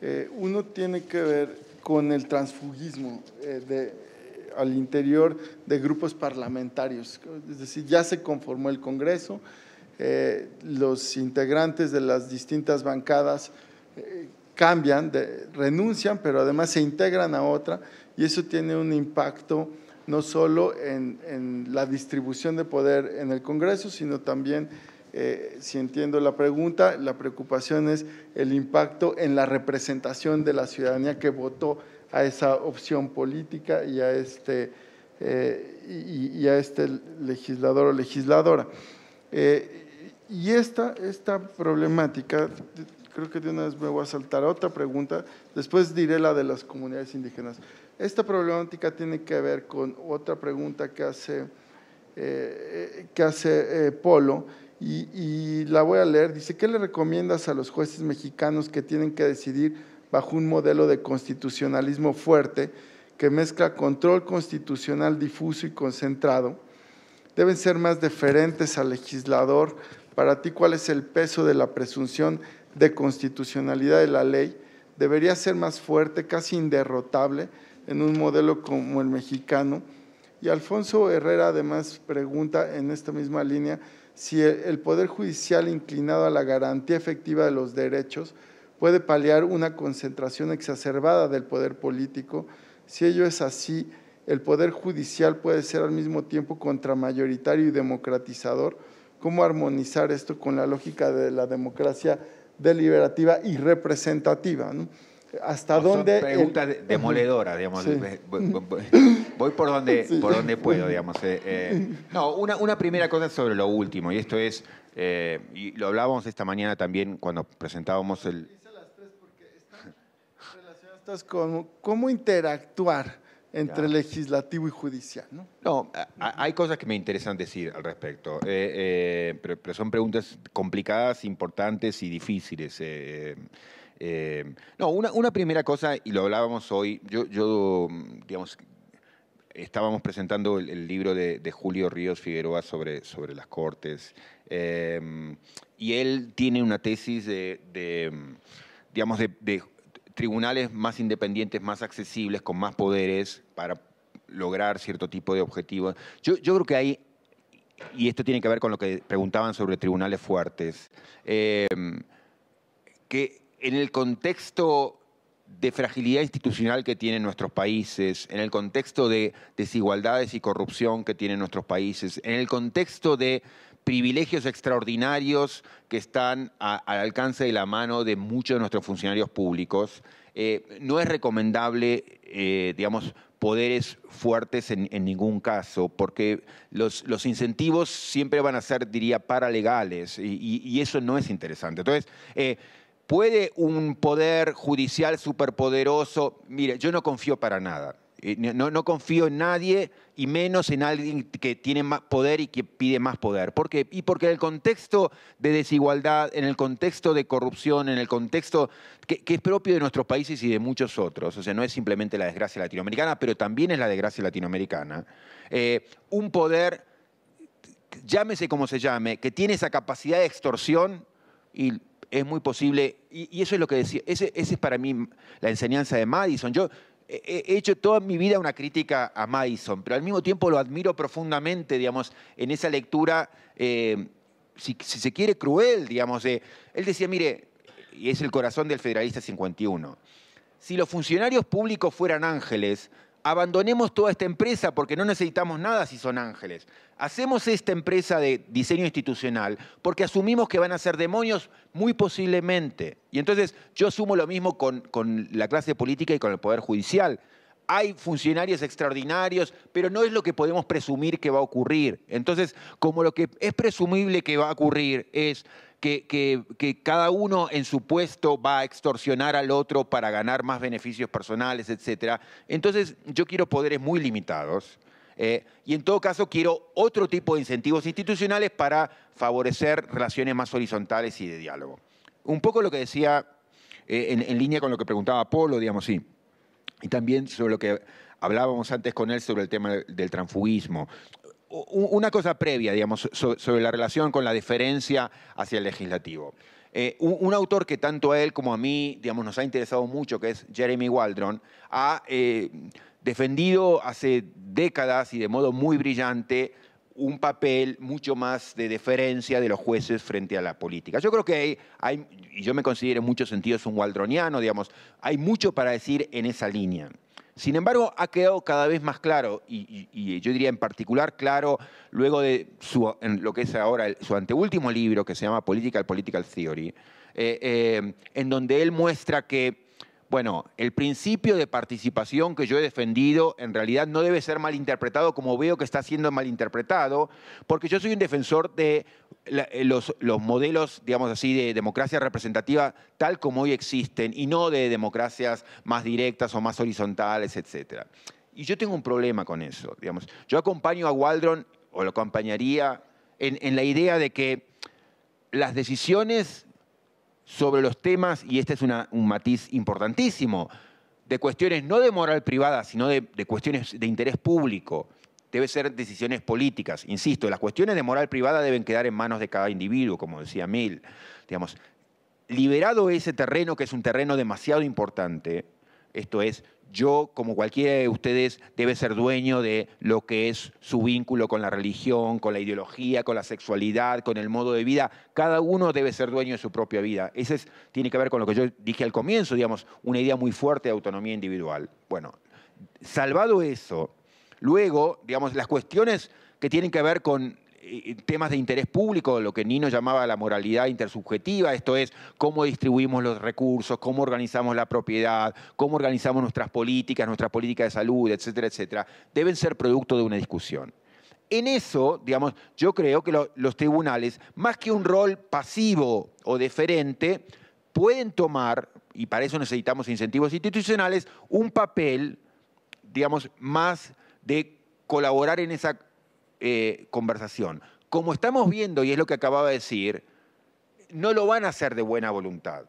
Eh, uno tiene que ver con el transfugismo eh, de al interior de grupos parlamentarios. Es decir, ya se conformó el Congreso, eh, los integrantes de las distintas bancadas eh, cambian, renuncian, pero además se integran a otra y eso tiene un impacto no solo en, la distribución de poder en el Congreso, sino también eh, si entiendo la pregunta, la preocupación es el impacto en la representación de la ciudadanía que votó a esa opción política y a este, eh, y, a este legislador o legisladora. Eh, y esta, esta problemática, creo que de una vez me voy a saltar a otra pregunta, después diré la de las comunidades indígenas. Esta problemática tiene que ver con otra pregunta que hace, eh, que hace Polo, y, y la voy a leer. Dice, ¿qué le recomiendas a los jueces mexicanos que tienen que decidir bajo un modelo de constitucionalismo fuerte que mezcla control constitucional difuso y concentrado, deben ser más deferentes al legislador. Para ti, ¿cuál es el peso de la presunción de constitucionalidad de la ley? Debería ser más fuerte, casi inderrotable, en un modelo como el mexicano. Y Alfonso Herrera además pregunta en esta misma línea si el Poder Judicial inclinado a la garantía efectiva de los derechos puede paliar una concentración exacerbada del poder político. Si ello es así, el poder judicial puede ser al mismo tiempo contramayoritario y democratizador. ¿Cómo armonizar esto con la lógica de la democracia deliberativa y representativa? ¿Hasta dónde? Son preguntas digamos. Voy por donde, por donde puedo, digamos. Eh, eh. no, una, una, primera cosa sobre lo último, y esto es, eh, y lo hablábamos esta mañana también cuando presentábamos el, cómo interactuar entre legislativo y judicial. No, hay cosas que me interesan decir al respecto, eh, eh, pero, son preguntas complicadas, importantes y difíciles. Eh, no, una, primera cosa, y lo hablábamos hoy, yo, yo digamos, estábamos presentando el, libro de, Julio Ríos Figueroa sobre, las Cortes, y él tiene una tesis de, digamos, de tribunales más independientes, más accesibles, con más poderes para lograr cierto tipo de objetivos. Yo, creo que hay, y esto tiene que ver con lo que preguntaban sobre tribunales fuertes, em, que en el contexto de fragilidad institucional que tienen nuestros países, en el contexto de desigualdades y corrupción que tienen nuestros países, en el contexto de privilegios extraordinarios que están al alcance de la mano de muchos de nuestros funcionarios públicos. Eh, no es recomendable, eh, digamos, poderes fuertes en, ningún caso, porque los, incentivos siempre van a ser, diría, paralegales, y, y, eso no es interesante. Entonces, eh, ¿puede un poder judicial superpoderoso? Mire, yo no confío para nada eh, no, confío en nadie y menos en alguien que tiene más poder y que pide más poder. ¿Por qué? Y porque en el contexto de desigualdad, en el contexto de corrupción, en el contexto que, es propio de nuestros países y de muchos otros, o sea, no es simplemente la desgracia latinoamericana, pero también es la desgracia latinoamericana, eh, un poder, llámese como se llame, que tiene esa capacidad de extorsión y es muy posible, y, eso es lo que decía, esa es para mí la enseñanza de Madison. Yo, he hecho toda mi vida una crítica a Madison, pero al mismo tiempo lo admiro profundamente, digamos, en esa lectura, eh, si, se quiere, cruel, digamos. Él decía, mire, y es el corazón del Federalista 51, si los funcionarios públicos fueran ángeles, abandonemos toda esta empresa porque no necesitamos nada si son ángeles. Hacemos esta empresa de diseño institucional porque asumimos que van a ser demonios muy posiblemente. Y entonces yo asumo lo mismo con, con la clase política y con el Poder Judicial. Hay funcionarios extraordinarios, pero no es lo que podemos presumir que va a ocurrir. Entonces, como lo que es presumible que va a ocurrir es que, cada uno en su puesto va a extorsionar al otro para ganar más beneficios personales, etc. Entonces yo quiero poderes muy limitados. Eh, y en todo caso quiero otro tipo de incentivos institucionales para favorecer relaciones más horizontales y de diálogo. Un poco lo que decía eh, en, en, línea con lo que preguntaba Polo, digamos, sí. Y también sobre lo que hablábamos antes con él sobre el tema del transfugismo una cosa previa, digamos, sobre la relación con la diferencia hacia el legislativo. Eh, un, autor que tanto a él como a mí, digamos, nos ha interesado mucho, que es Jeremy Waldron, ha eh, defendido hace décadas y de modo muy brillante un papel mucho más de deferencia de los jueces frente a la política. Yo creo que hay, y yo me considero en muchos sentidos un waldroniano, digamos, hay mucho para decir en esa línea. Sin embargo, ha quedado cada vez más claro, y, yo diría en particular claro, luego de en lo que es ahora su anteúltimo libro, que se llama Political Political Theory, eh, eh, en donde él muestra que bueno, el principio de participación que yo he defendido en realidad no debe ser malinterpretado como veo que está siendo malinterpretado, porque yo soy un defensor de eh, los, modelos, digamos así, de democracia representativa tal como hoy existen y no de democracias más directas o más horizontales, etc. Y yo tengo un problema con eso, digamos. Yo acompaño a Waldron, o lo acompañaría, en la idea de que las decisiones sobre los temas, y este es un matiz importantísimo, de cuestiones no de moral privada, sino de, cuestiones de interés público. Debe ser decisiones políticas. Insisto, las cuestiones de moral privada deben quedar en manos de cada individuo, como decía Mill. Digamos, liberado ese terreno, que es un terreno demasiado importante, esto es, yo, como cualquiera de ustedes, debe ser dueño de lo que es su vínculo con la religión, con la ideología, con la sexualidad, con el modo de vida. Cada uno debe ser dueño de su propia vida. Ese tiene que ver con lo que yo dije al comienzo, digamos, una idea muy fuerte de autonomía individual. Bueno, salvado eso, luego, digamos, las cuestiones que tienen que ver con eh, eh, temas de interés público, lo que Nino llamaba la moralidad intersubjetiva, esto es cómo distribuimos los recursos, cómo organizamos la propiedad, cómo organizamos nuestras políticas, nuestra política de salud, etcétera, etcétera, deben ser producto de una discusión. En eso, digamos, yo creo que los tribunales, más que un rol pasivo o deferente, pueden tomar, y para eso necesitamos incentivos institucionales, un papel, digamos, más de colaborar en esa eh, conversación. Como estamos viendo, y es lo que acababa de decir, no lo van a hacer de buena voluntad.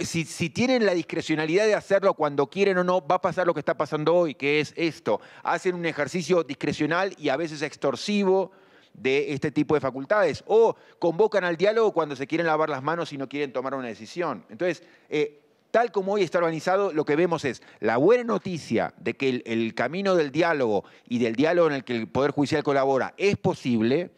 si, tienen la discrecionalidad de hacerlo cuando quieren o no, va a pasar lo que está pasando hoy, que es esto. Hacen un ejercicio discrecional y a veces extorsivo de este tipo de facultades. O convocan al diálogo cuando se quieren lavar las manos y no quieren tomar una decisión. Entonces, eh, tal como hoy está organizado, lo que vemos es la buena noticia de que el, camino del diálogo y del diálogo en el que el Poder Judicial colabora es posible,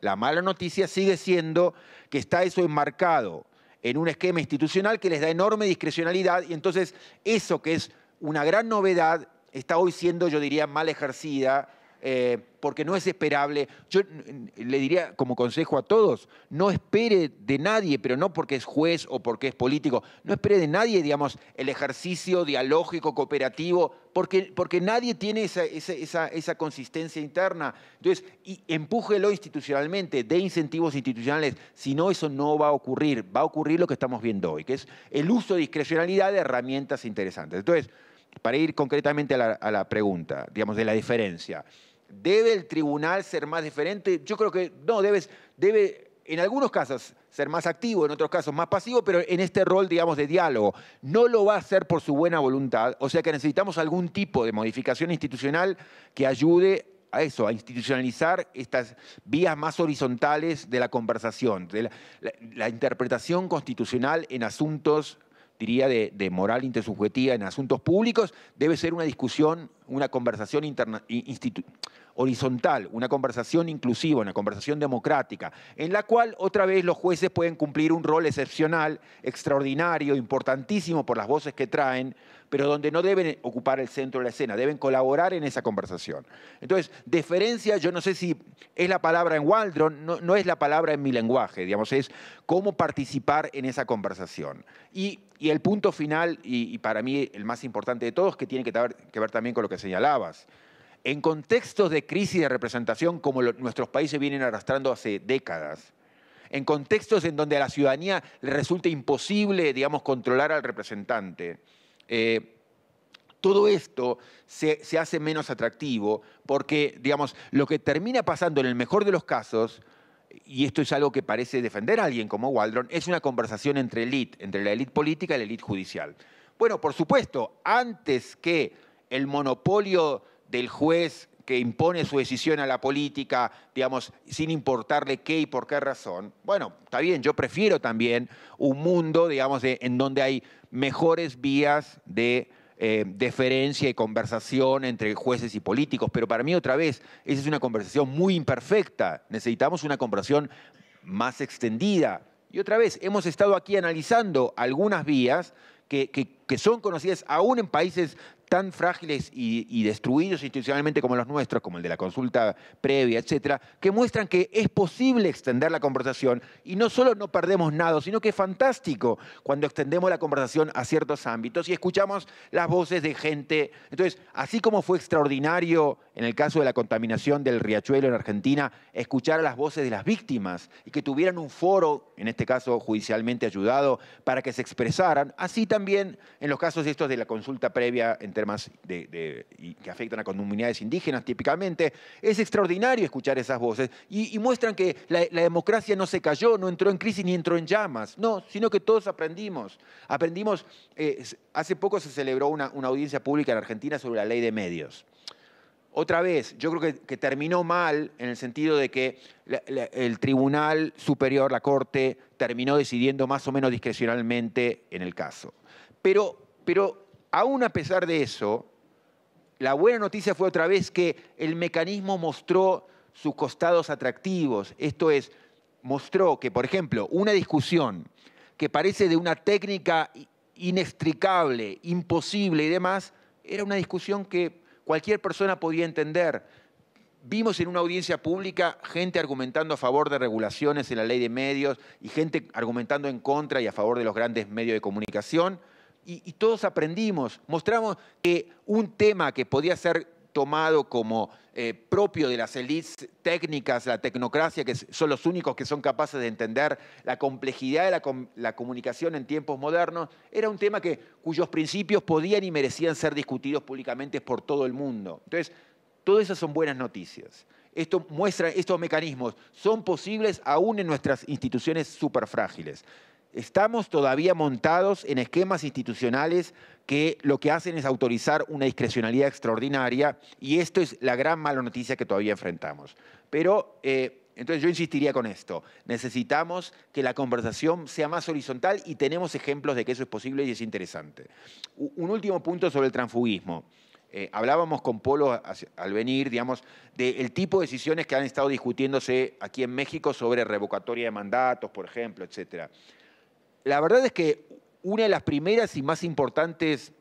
la mala noticia sigue siendo que está eso enmarcado en un esquema institucional que les da enorme discrecionalidad y entonces eso que es una gran novedad está hoy siendo, yo diría, mal ejercida eh, porque no es esperable. Yo le diría como consejo a todos, no espere de nadie, pero no porque es juez o porque es político, no espere de nadie, digamos, el ejercicio dialógico, cooperativo, porque, porque nadie tiene esa, consistencia interna. Entonces, y empújelo institucionalmente, dé incentivos institucionales, si no, eso no va a ocurrir, va a ocurrir lo que estamos viendo hoy, que es el uso de discrecionalidad de herramientas interesantes. Entonces, para ir concretamente a la, a la pregunta, digamos, de la diferencia. ¿Debe el tribunal ser más diferente? Yo creo que no, debe en algunos casos ser más activo, en otros casos más pasivo, pero en este rol, digamos, de diálogo. No lo va a hacer por su buena voluntad, o sea que necesitamos algún tipo de modificación institucional que ayude a eso, a institucionalizar estas vías más horizontales de la conversación, de la interpretación constitucional en asuntos diría, de, moral intersubjetiva en asuntos públicos, debe ser una discusión, una conversación horizontal, una conversación inclusiva, una conversación democrática, en la cual otra vez los jueces pueden cumplir un rol excepcional, extraordinario, importantísimo por las voces que traen, pero donde no deben ocupar el centro de la escena, deben colaborar en esa conversación. Entonces, deferencia, yo no sé si es la palabra en Waldron, no, no es la palabra en mi lenguaje, digamos, es cómo participar en esa conversación. Y y el punto final, y, para mí el más importante de todos, que tiene que ver, también con lo que señalabas. En contextos de crisis de representación como nuestros países vienen arrastrando hace décadas, en contextos en donde a la ciudadanía le resulta imposible, digamos, controlar al representante, eh, todo esto se, se hace menos atractivo porque, digamos, lo que termina pasando en el mejor de los casos y esto es algo que parece defender a alguien como Waldron, es una conversación entre elite, entre la élite política y la élite judicial. Bueno, por supuesto, antes que el monopolio del juez que impone su decisión a la política, digamos, sin importarle qué y por qué razón. Bueno, está bien, yo prefiero también un mundo, digamos, en donde hay mejores vías de eh, deferencia y conversación entre jueces y políticos, pero para mí otra vez, esa es una conversación muy imperfecta, necesitamos una conversación más extendida. Y otra vez, hemos estado aquí analizando algunas vías que son conocidas aún en países tan frágiles y, destruidos institucionalmente como los nuestros, como el de la consulta previa, etcétera, que muestran que es posible extender la conversación y no solo no perdemos nada, sino que es fantástico cuando extendemos la conversación a ciertos ámbitos y escuchamos las voces de gente. Entonces, así como fue extraordinario en el caso de la contaminación del riachuelo en Argentina, escuchar a las voces de las víctimas y que tuvieran un foro, en este caso judicialmente ayudado, para que se expresaran, así también en los casos estos de la consulta previa en temas de, que afectan a comunidades indígenas típicamente, es extraordinario escuchar esas voces y, muestran que la, democracia no se cayó, no entró en crisis ni entró en llamas, no, sino que todos aprendimos. Aprendimos, eh, hace poco se celebró una audiencia pública en Argentina sobre la ley de medios otra vez, yo creo que, terminó mal en el sentido de que el Tribunal Superior, la Corte, terminó decidiendo más o menos discrecionalmente en el caso. Pero, pero aún a pesar de eso, la buena noticia fue otra vez que el mecanismo mostró sus costados atractivos. Esto es, mostró que, por ejemplo, una discusión que parece de una técnica inextricable, imposible y demás, era una discusión que cualquier persona podía entender. Vimos en una audiencia pública gente argumentando a favor de regulaciones en la ley de medios y gente argumentando en contra y a favor de los grandes medios de comunicación. Y, todos aprendimos, mostramos que un tema que podía ser tomado como eh, propio de las élites técnicas, la tecnocracia, que son los únicos que son capaces de entender la complejidad de la, comunicación en tiempos modernos, era un tema que, cuyos principios podían y merecían ser discutidos públicamente por todo el mundo. Entonces, todas esas son buenas noticias. Esto muestra, estos mecanismos son posibles aún en nuestras instituciones súper frágiles. Estamos todavía montados en esquemas institucionales que lo que hacen es autorizar una discrecionalidad extraordinaria y esto es la gran mala noticia que todavía enfrentamos. Pero eh, entonces yo insistiría con esto. Necesitamos que la conversación sea más horizontal y tenemos ejemplos de que eso es posible y es interesante. Un último punto sobre el transfugismo. Eh, hablábamos con Polo al venir, digamos, del tipo de decisiones que han estado discutiéndose aquí en México sobre revocatoria de mandatos, por ejemplo, etc. La verdad es que una de las primeras y más importantes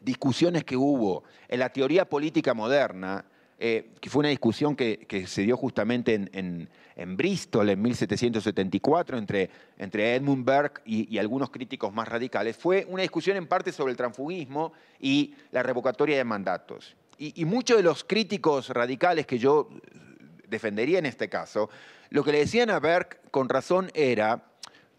discusiones que hubo en la teoría política moderna, eh, que fue una discusión que, se dio justamente en, Bristol en 1774 entre, entre Edmund Burke y, algunos críticos más radicales, fue una discusión en parte sobre el transfugismo y la revocatoria de mandatos. y muchos de los críticos radicales que yo defendería en este caso, lo que le decían a Burke con razón era,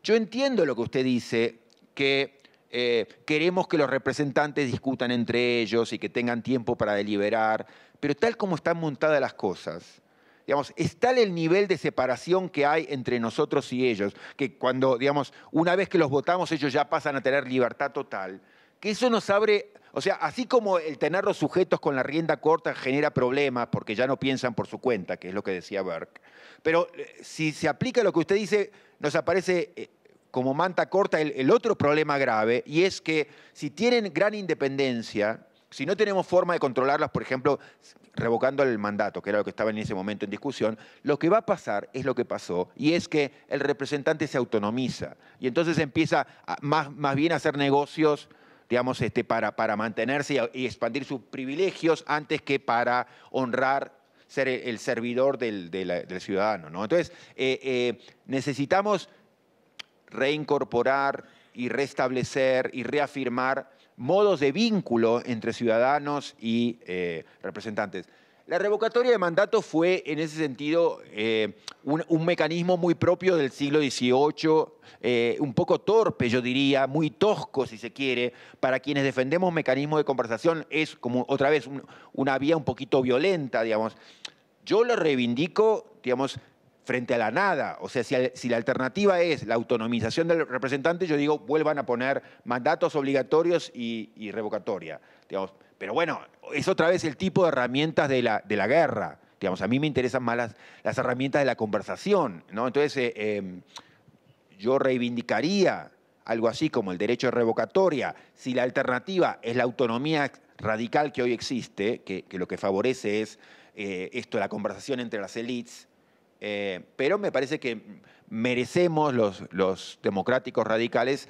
yo entiendo lo que usted dice, que eh, queremos que los representantes discutan entre ellos y que tengan tiempo para deliberar, pero tal como están montadas las cosas, digamos, es tal el nivel de separación que hay entre nosotros y ellos, que cuando, digamos, una vez que los votamos ellos ya pasan a tener libertad total, que eso nos abre o sea, así como el tener los sujetos con la rienda corta genera problemas porque ya no piensan por su cuenta, que es lo que decía Burke. Pero eh, si se aplica lo que usted dice, nos aparece eh, como manta corta el, otro problema grave, y es que si tienen gran independencia, si no tenemos forma de controlarlas, por ejemplo, revocando el mandato, que era lo que estaba en ese momento en discusión, lo que va a pasar es lo que pasó, y es que el representante se autonomiza, y entonces empieza más, más, bien a hacer negocios, digamos, este, para, para mantenerse y, expandir sus privilegios antes que para honrar ser el, servidor del, ciudadano. ¿no? Entonces, eh, eh, necesitamos reincorporar y restablecer y reafirmar modos de vínculo entre ciudadanos y eh, representantes. La revocatoria de mandato fue, en ese sentido, eh, un, mecanismo muy propio del siglo XVIII, eh, un poco torpe, yo diría, muy tosco, si se quiere. Para quienes defendemos mecanismos de conversación, es como, otra vez, una vía un poquito violenta, digamos. Yo lo reivindico, digamos, frente a la nada. O sea, si, la alternativa es la autonomización del representante, yo digo, vuelvan a poner mandatos obligatorios y, revocatoria. Pero bueno, es otra vez el tipo de herramientas de la, de la guerra. Digamos, a mí me interesan más las, herramientas de la conversación. ¿no? Entonces, eh, em, yo reivindicaría algo así como el derecho de revocatoria, si la alternativa es la autonomía radical que hoy existe, que, lo que favorece es eh, esto, la conversación entre las élites, eh, pero me parece que merecemos los democráticos radicales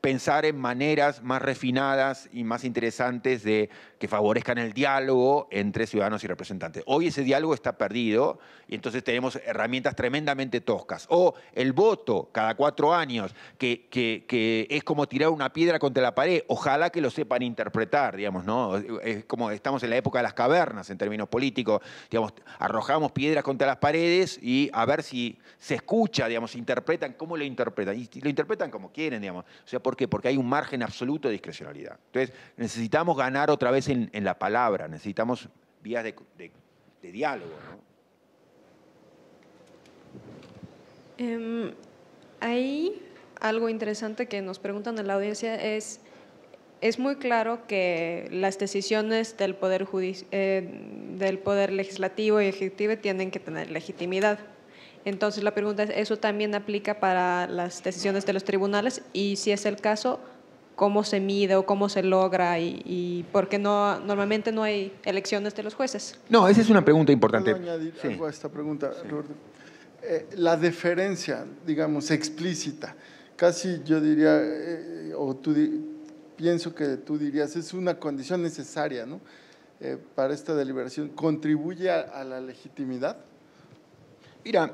pensar en maneras más refinadas y más interesantes de que favorezcan el diálogo entre ciudadanos y representantes. Hoy ese diálogo está perdido y entonces tenemos herramientas tremendamente toscas. O el voto cada cuatro años, que, es como tirar una piedra contra la pared. Ojalá que lo sepan interpretar, digamos, ¿no? Es como estamos en la época de las cavernas en términos políticos. Digamos, arrojamos piedras contra las paredes y a ver si se escucha, digamos, interpretan, cómo lo interpretan. Y lo interpretan como quieren, digamos. O sea, ¿por qué? Porque hay un margen absoluto de discrecionalidad. Entonces, necesitamos ganar otra vez en, la palabra, necesitamos vías de, diálogo. ¿no? Em, ahí algo interesante que nos preguntan en la audiencia es, es muy claro que las decisiones del poder, eh, del poder legislativo y ejecutivo tienen que tener legitimidad. Entonces la pregunta es, ¿eso también aplica para las decisiones de los tribunales? Y si es el caso, cómo se mide o cómo se logra y, y por qué no, normalmente no hay elecciones de los jueces. No, esa es una pregunta importante. ¿Puedo añadir algo a esta pregunta, eh, la deferencia, digamos, explícita, casi yo diría, eh, o pienso que tú dirías, es una condición necesaria ¿no? Eh, para esta deliberación, ¿contribuye a la legitimidad? Mira,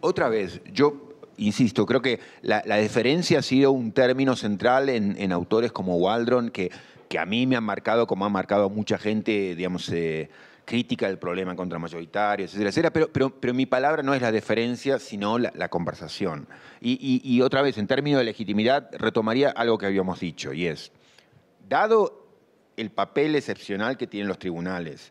otra vez, yo insisto, creo que la, la, deferencia ha sido un término central en, autores como Waldron, que, que, a mí me han marcado como ha marcado a mucha gente, digamos, eh, crítica del problema contra mayoritarios, etcétera, etcétera. Pero, pero, mi palabra no es la deferencia, sino la, conversación. Y, otra vez, en términos de legitimidad, retomaría algo que habíamos dicho, y es, dado el papel excepcional que tienen los tribunales,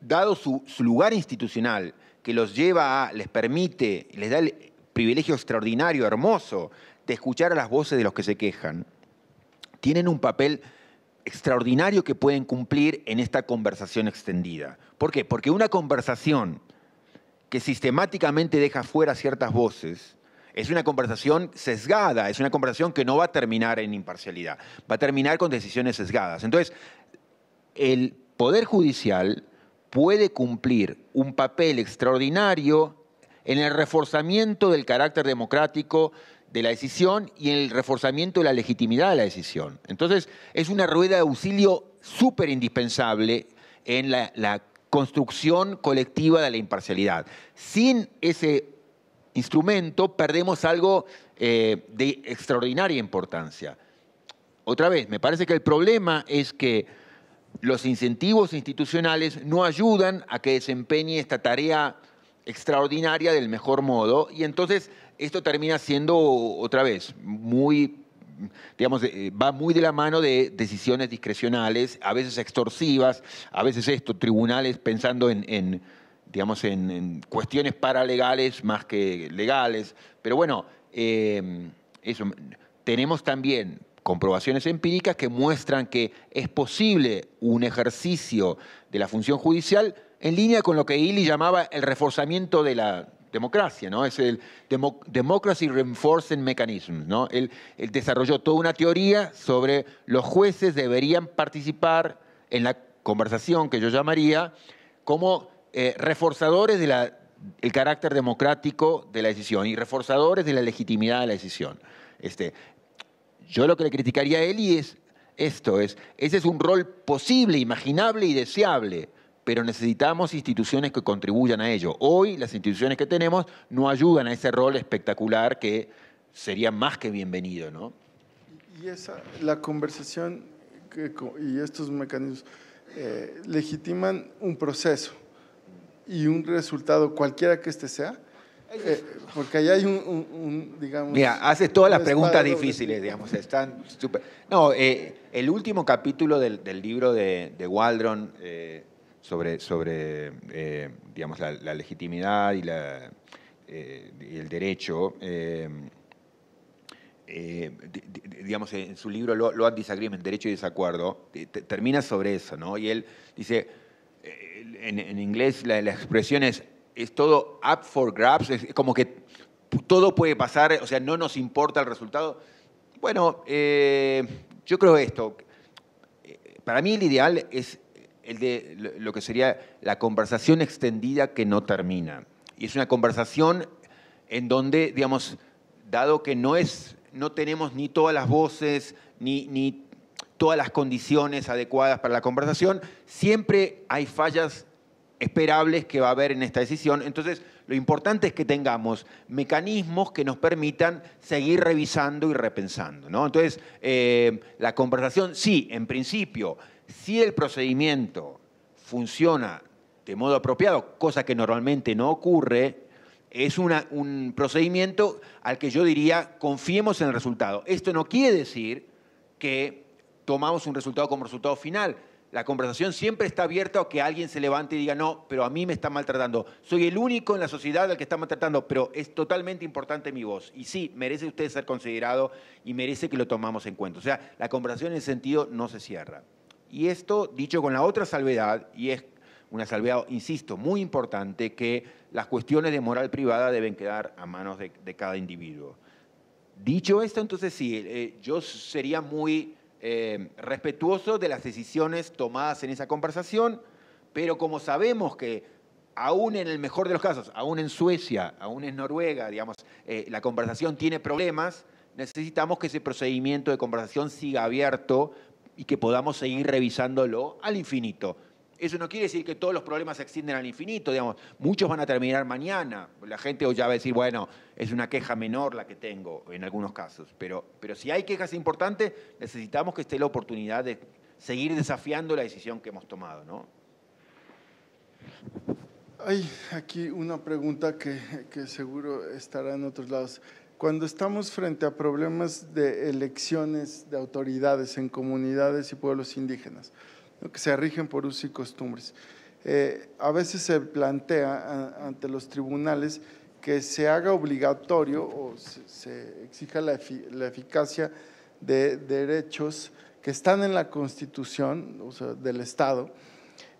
dado su, su, lugar institucional que los lleva a, les permite, les da el, privilegio extraordinario, hermoso, de escuchar a las voces de los que se quejan. Tienen un papel extraordinario que pueden cumplir en esta conversación extendida. ¿Por qué? Porque una conversación que sistemáticamente deja fuera ciertas voces es una conversación sesgada, es una conversación que no va a terminar en imparcialidad, va a terminar con decisiones sesgadas. Entonces, el Poder Judicial puede cumplir un papel extraordinario en el reforzamiento del carácter democrático de la decisión y en el reforzamiento de la legitimidad de la decisión. Entonces, es una rueda de auxilio súper indispensable en la, construcción colectiva de la imparcialidad. Sin ese instrumento perdemos algo eh, de extraordinaria importancia. Otra vez, me parece que el problema es que los incentivos institucionales no ayudan a que desempeñe esta tarea extraordinaria del mejor modo y entonces esto termina siendo otra vez muy digamos, eh, va muy de la mano de decisiones discrecionales, a veces extorsivas, a veces esto, tribunales pensando en, digamos, en, cuestiones paralegales más que legales. Pero bueno, em, eso, tenemos también comprobaciones empíricas que muestran que es posible un ejercicio de la función judicial en línea con lo que Eli llamaba el reforzamiento de la democracia, ¿no? Es el Democracy Reinforcing Mechanism, ¿no? Él, desarrolló toda una teoría sobre los jueces deberían participar en la conversación que yo llamaría como eh, reforzadores del el carácter democrático de la decisión y reforzadores de la legitimidad de la decisión. Este, yo lo que le criticaría a Eli es esto, es, ese es un rol posible, imaginable y deseable, pero necesitamos instituciones que contribuyan a ello. Hoy las instituciones que tenemos no ayudan a ese rol espectacular que sería más que bienvenido, ¿no? Y esa, la conversación y estos mecanismos eh, legitiman un proceso y un resultado, cualquiera que este sea, eh, porque ahí hay un, digamos... Mira, haces todas las preguntas difíciles, digamos, están súper... No, eh, el último capítulo del, libro de, de Waldron, sobre, sobre eh, digamos, la, legitimidad y, eh, el derecho. Eh, digamos, en su libro Load Disagreement, Derecho y Desacuerdo, termina sobre eso, ¿no? Y él dice, en, inglés la, expresión es, es todo up for grabs, es como que todo puede pasar, o sea, no nos importa el resultado. Bueno, yo creo esto. Para mí el ideal es el de lo que sería la conversación extendida que no termina. Y es una conversación en donde, digamos, dado que no es, no tenemos ni todas las voces, ni, ni todas las condiciones adecuadas para la conversación, siempre hay fallas esperables que va a haber en esta decisión. Entonces, lo importante es que tengamos mecanismos que nos permitan seguir revisando y repensando. ¿no? Entonces, eh, la conversación, sí, en principio, si el procedimiento funciona de modo apropiado, cosa que normalmente no ocurre, es un procedimiento al que yo diría confiemos en el resultado. Esto no quiere decir que tomamos un resultado como resultado final. La conversación siempre está abierta a que alguien se levante y diga, no, pero a mí me está maltratando. Soy el único en la sociedad al que está maltratando, pero es totalmente importante mi voz. Y sí, merece usted ser considerado y merece que lo tomamos en cuenta. O sea, la conversación en ese sentido no se cierra. Y esto dicho con la otra salvedad, y es una salvedad, insisto, muy importante, que las cuestiones de moral privada deben quedar a manos de, cada individuo. Dicho esto, entonces sí, eh, yo sería muy eh, respetuoso de las decisiones tomadas en esa conversación, pero como sabemos que aún en el mejor de los casos, aún en Suecia, aún en Noruega, digamos, eh, la conversación tiene problemas, necesitamos que ese procedimiento de conversación siga abierto y que podamos seguir revisándolo al infinito. Eso no quiere decir que todos los problemas se extienden al infinito, digamos, muchos van a terminar mañana. La gente ya va a decir, bueno, es una queja menor la que tengo en algunos casos, pero, pero si hay quejas importantes, necesitamos que esté la oportunidad de seguir desafiando la decisión que hemos tomado, ¿no? Hay aquí una pregunta que, que seguro estará en otros lados. Cuando estamos frente a problemas de elecciones de autoridades en comunidades y pueblos indígenas, que se rigen por usos y costumbres, eh, a veces se plantea ante los tribunales que se haga obligatorio o se, exija la, eficacia de derechos que están en la Constitución del Estado,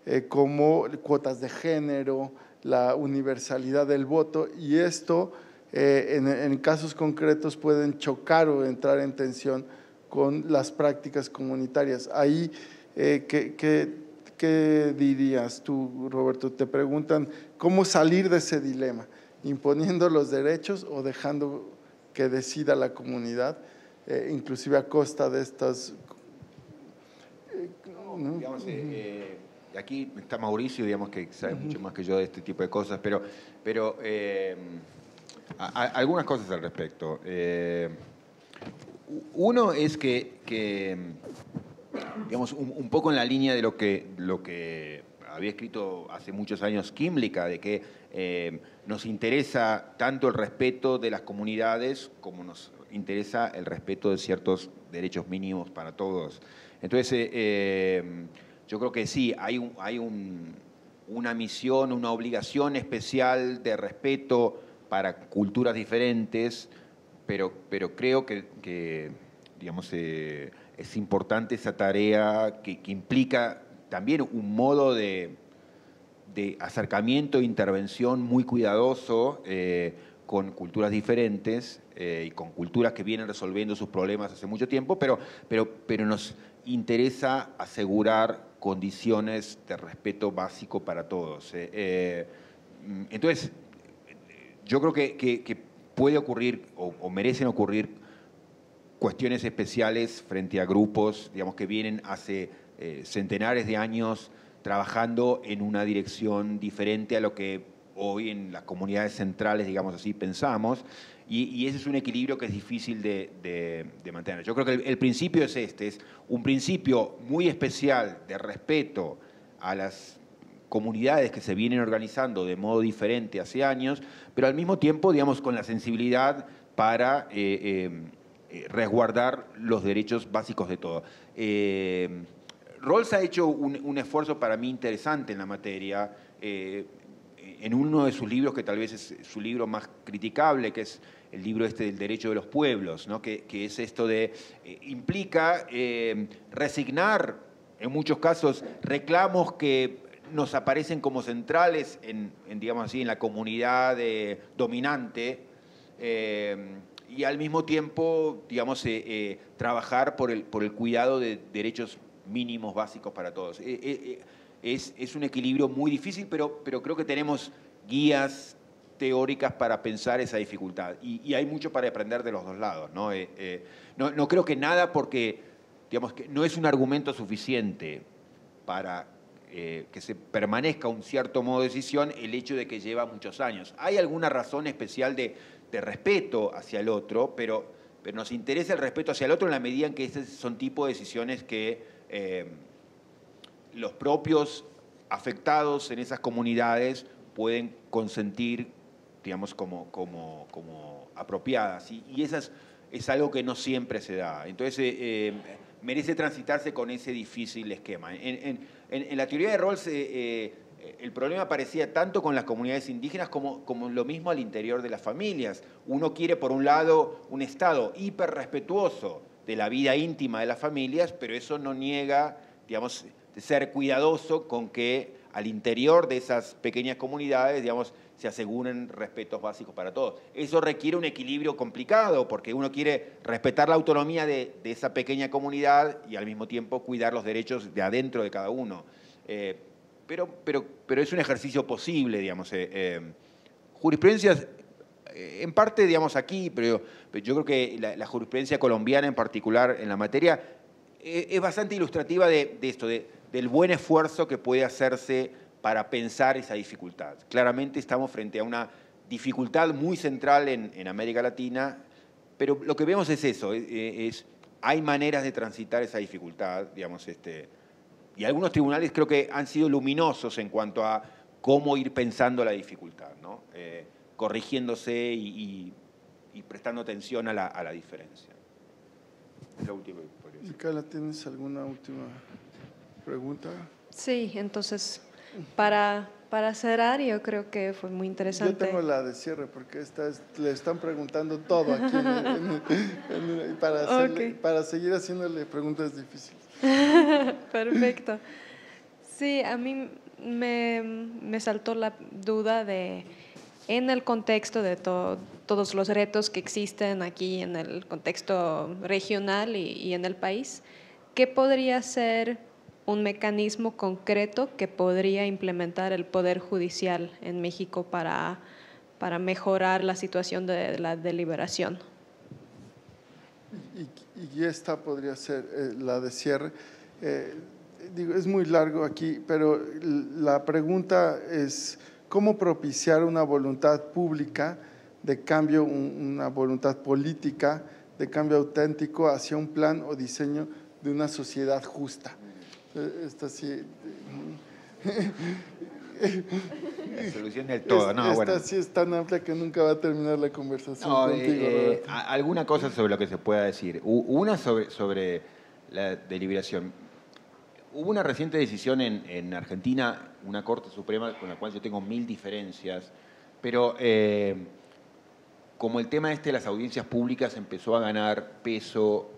eh, como cuotas de género, la universalidad del voto, y esto eh, en, casos concretos pueden chocar o entrar en tensión con las prácticas comunitarias. Ahí, eh, ¿qué, qué, qué, dirías tú, Roberto? Te preguntan cómo salir de ese dilema, imponiendo los derechos o dejando que decida la comunidad, eh, inclusive a costa de estas... aquí está Mauricio, digamos que sabe mucho más que yo de este tipo de cosas, pero... pero algunas cosas al respecto. Eh, uno es que, digamos, un, poco en la línea de lo que, lo que había escrito hace muchos años Kimlica, de que eh, nos interesa tanto el respeto de las comunidades como nos interesa el respeto de ciertos derechos mínimos para todos. Entonces, eh, yo creo que sí, hay, hay una misión, una obligación especial de respeto para culturas diferentes, pero, pero creo que, digamos, eh, es importante esa tarea que, implica también un modo de, acercamiento e intervención muy cuidadoso eh, con culturas diferentes eh, y con culturas que vienen resolviendo sus problemas hace mucho tiempo, pero, pero, pero nos interesa asegurar condiciones de respeto básico para todos. Mm, entonces, yo creo que, puede ocurrir o, merecen ocurrir cuestiones especiales frente a grupos, digamos, que vienen hace eh, centenares de años trabajando en una dirección diferente a lo que hoy en las comunidades centrales, digamos así, pensamos. Y, ese es un equilibrio que es difícil de, mantener. Yo creo que el, principio es este, es un principio muy especial de respeto a las comunidades que se vienen organizando de modo diferente hace años, pero al mismo tiempo, digamos, con la sensibilidad para eh, eh, eh, resguardar los derechos básicos de todos. Eh, Rawls ha hecho un, esfuerzo para mí interesante en la materia. en uno de sus libros, que tal vez es su libro más criticable, que es el libro este del derecho de los pueblos, ¿no? que, que, es esto de, implica resignar, en muchos casos, reclamos que nos aparecen como centrales en, digamos así, en la comunidad eh, dominante eh, y al mismo tiempo, digamos, eh, trabajar por el, por el cuidado de derechos mínimos básicos para todos. Es, un equilibrio muy difícil, pero, pero creo que tenemos guías teóricas para pensar esa dificultad. Y, hay mucho para aprender de los dos lados. ¿no? no, creo que nada porque, digamos, que no es un argumento suficiente para eh, que se permanezca un cierto modo de decisión el hecho de que lleva muchos años. Hay alguna razón especial de, respeto hacia el otro, pero, nos interesa el respeto hacia el otro en la medida en que esos son tipos de decisiones que eh, los propios afectados en esas comunidades pueden consentir, digamos, como, apropiadas. Y, eso esas es algo que no siempre se da. Entonces, eh, merece transitarse con ese difícil esquema. En, la teoría de Rawls, eh, eh, el problema aparecía tanto con las comunidades indígenas como, lo mismo al interior de las familias. Uno quiere, por un lado, un Estado hiper respetuoso de la vida íntima de las familias, pero eso no niega, digamos, ser cuidadoso con que al interior de esas pequeñas comunidades, digamos, se aseguren respetos básicos para todos. Eso requiere un equilibrio complicado porque uno quiere respetar la autonomía de, esa pequeña comunidad y al mismo tiempo cuidar los derechos de adentro de cada uno. Eh, pero, pero, pero es un ejercicio posible, digamos. Eh, eh, jurisprudencias, en parte, digamos, aquí, pero, yo creo que la, jurisprudencia colombiana en particular en la materia es bastante ilustrativa de, esto, del buen esfuerzo que puede hacerse para pensar esa dificultad. Claramente estamos frente a una dificultad muy central en, América Latina, pero lo que vemos es eso, es, hay maneras de transitar esa dificultad, digamos, este, y algunos tribunales creo que han sido luminosos en cuanto a cómo ir pensando la dificultad, ¿no? Eh, corrigiéndose y, prestando atención a la, diferencia. Es ¿tienes alguna última pregunta? Sí, entonces para, cerrar, yo creo que fue muy interesante. Yo tengo la de cierre porque le están preguntando todo aquí. para, seguir haciéndole preguntas difíciles. Perfecto. Sí, a mí me, saltó la duda de, en el contexto de todos los retos que existen aquí en el contexto regional y, y en el país, ¿qué podría ser un mecanismo concreto que podría implementar el Poder Judicial en México para, para mejorar la situación de la deliberación. Y, esta podría ser eh, la de cierre. Eh, digo, es muy largo aquí, pero la pregunta es, ¿cómo propiciar una voluntad pública de cambio, una voluntad política de cambio auténtico hacia un plan o diseño de una sociedad justa? Esta sí. todo, es, no, esta sí es tan amplia que nunca va a terminar la conversación contigo. Eh, eh, alguna cosa sobre lo que se pueda decir. Una sobre, sobre la deliberación. Hubo una reciente decisión en, Argentina, una Corte Suprema con la cual yo tengo mil diferencias, pero eh, como el tema este de las audiencias públicas empezó a ganar peso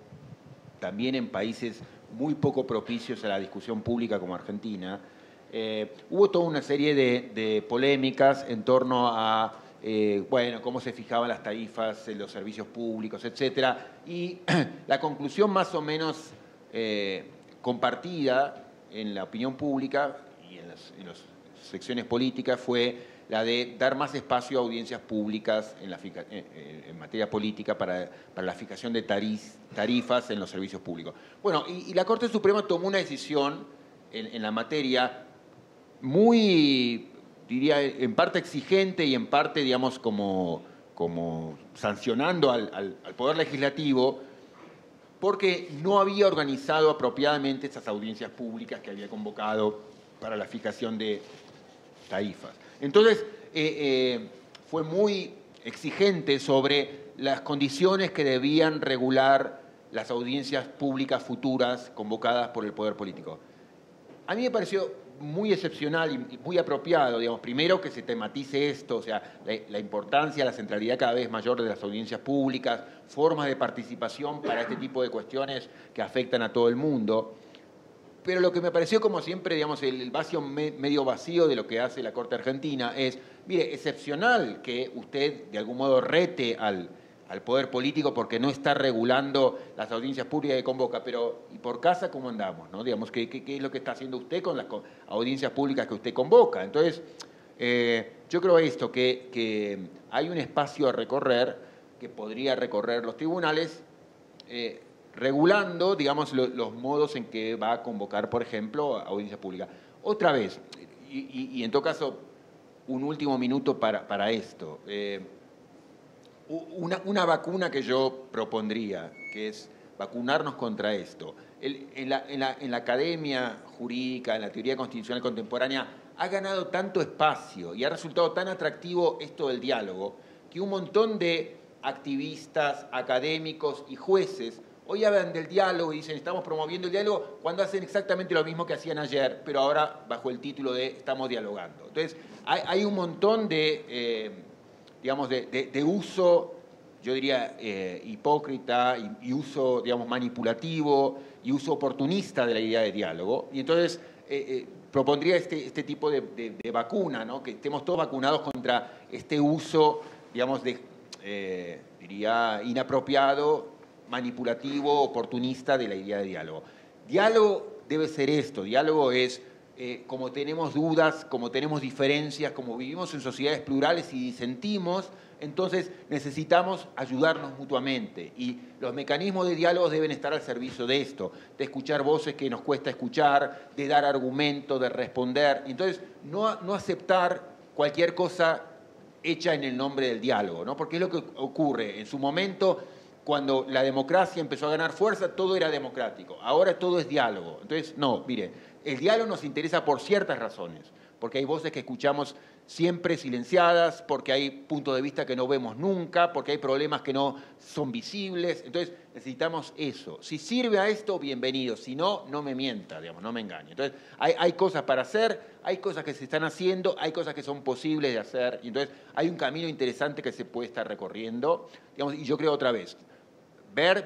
también en países muy poco propicios a la discusión pública como Argentina, eh, hubo toda una serie de, polémicas en torno a eh, bueno, cómo se fijaban las tarifas en los servicios públicos, etc. Y la conclusión más o menos eh, compartida en la opinión pública y en las, en las secciones políticas fue la de dar más espacio a audiencias públicas en, materia política para, la fijación de tarifas en los servicios públicos. Bueno, y, la Corte Suprema tomó una decisión en, la materia muy, diría, en parte exigente y en parte, digamos, como, sancionando al, al, Poder Legislativo porque no había organizado apropiadamente esas audiencias públicas que había convocado para la fijación de tarifas. Entonces, eh, eh, fue muy exigente sobre las condiciones que debían regular las audiencias públicas futuras convocadas por el poder político. A mí me pareció muy excepcional y muy apropiado, digamos, primero que se tematice esto, o sea, la, importancia, la centralidad cada vez mayor de las audiencias públicas, formas de participación para este tipo de cuestiones que afectan a todo el mundo. Pero lo que me pareció, como siempre, digamos, el vacío medio vacío de lo que hace la Corte Argentina es, mire, excepcional que usted de algún modo rete al, al poder político porque no está regulando las audiencias públicas que convoca, pero ¿y por casa cómo andamos? No? Digamos, ¿qué, qué, es lo que está haciendo usted con las audiencias públicas que usted convoca? Entonces, eh, yo creo esto, que, que, hay un espacio a recorrer que podría recorrer los tribunales. Eh, regulando, digamos, los modos en que va a convocar, por ejemplo, a audiencia pública. Otra vez, y, en todo caso, un último minuto para, esto. Eh, una, vacuna que yo propondría, que es vacunarnos contra esto. en la academia jurídica, en la teoría constitucional contemporánea, ha ganado tanto espacio y ha resultado tan atractivo esto del diálogo que un montón de activistas, académicos y jueces hoy hablan del diálogo y dicen estamos promoviendo el diálogo cuando hacen exactamente lo mismo que hacían ayer, pero ahora bajo el título de estamos dialogando. Entonces, hay, un montón de, eh, digamos, de, uso, yo diría, eh, hipócrita y, uso, digamos, manipulativo y uso oportunista de la idea de diálogo. Y entonces, eh, propondría este, este tipo de, vacuna, que estemos todos vacunados contra este uso, digamos, de, diría, inapropiado manipulativo, oportunista de la idea de diálogo. Diálogo debe ser esto, diálogo es eh, como tenemos dudas, como tenemos diferencias, como vivimos en sociedades plurales y disentimos, entonces necesitamos ayudarnos mutuamente y los mecanismos de diálogo deben estar al servicio de esto, de escuchar voces que nos cuesta escuchar, de dar argumentos, de responder. Entonces, no, no aceptar cualquier cosa hecha en el nombre del diálogo, ¿no? porque es lo que ocurre. En su momento cuando la democracia empezó a ganar fuerza, todo era democrático. Ahora todo es diálogo. Entonces, no, mire, el diálogo nos interesa por ciertas razones, porque hay voces que escuchamos siempre silenciadas, porque hay puntos de vista que no vemos nunca, porque hay problemas que no son visibles. Entonces, necesitamos eso. Si sirve a esto, bienvenido. Si no, no me mienta, digamos, no me engañe. Entonces, hay, cosas para hacer, hay cosas que se están haciendo, hay cosas que son posibles de hacer. Y entonces, hay un camino interesante que se puede estar recorriendo. Digamos, y yo creo otra vez,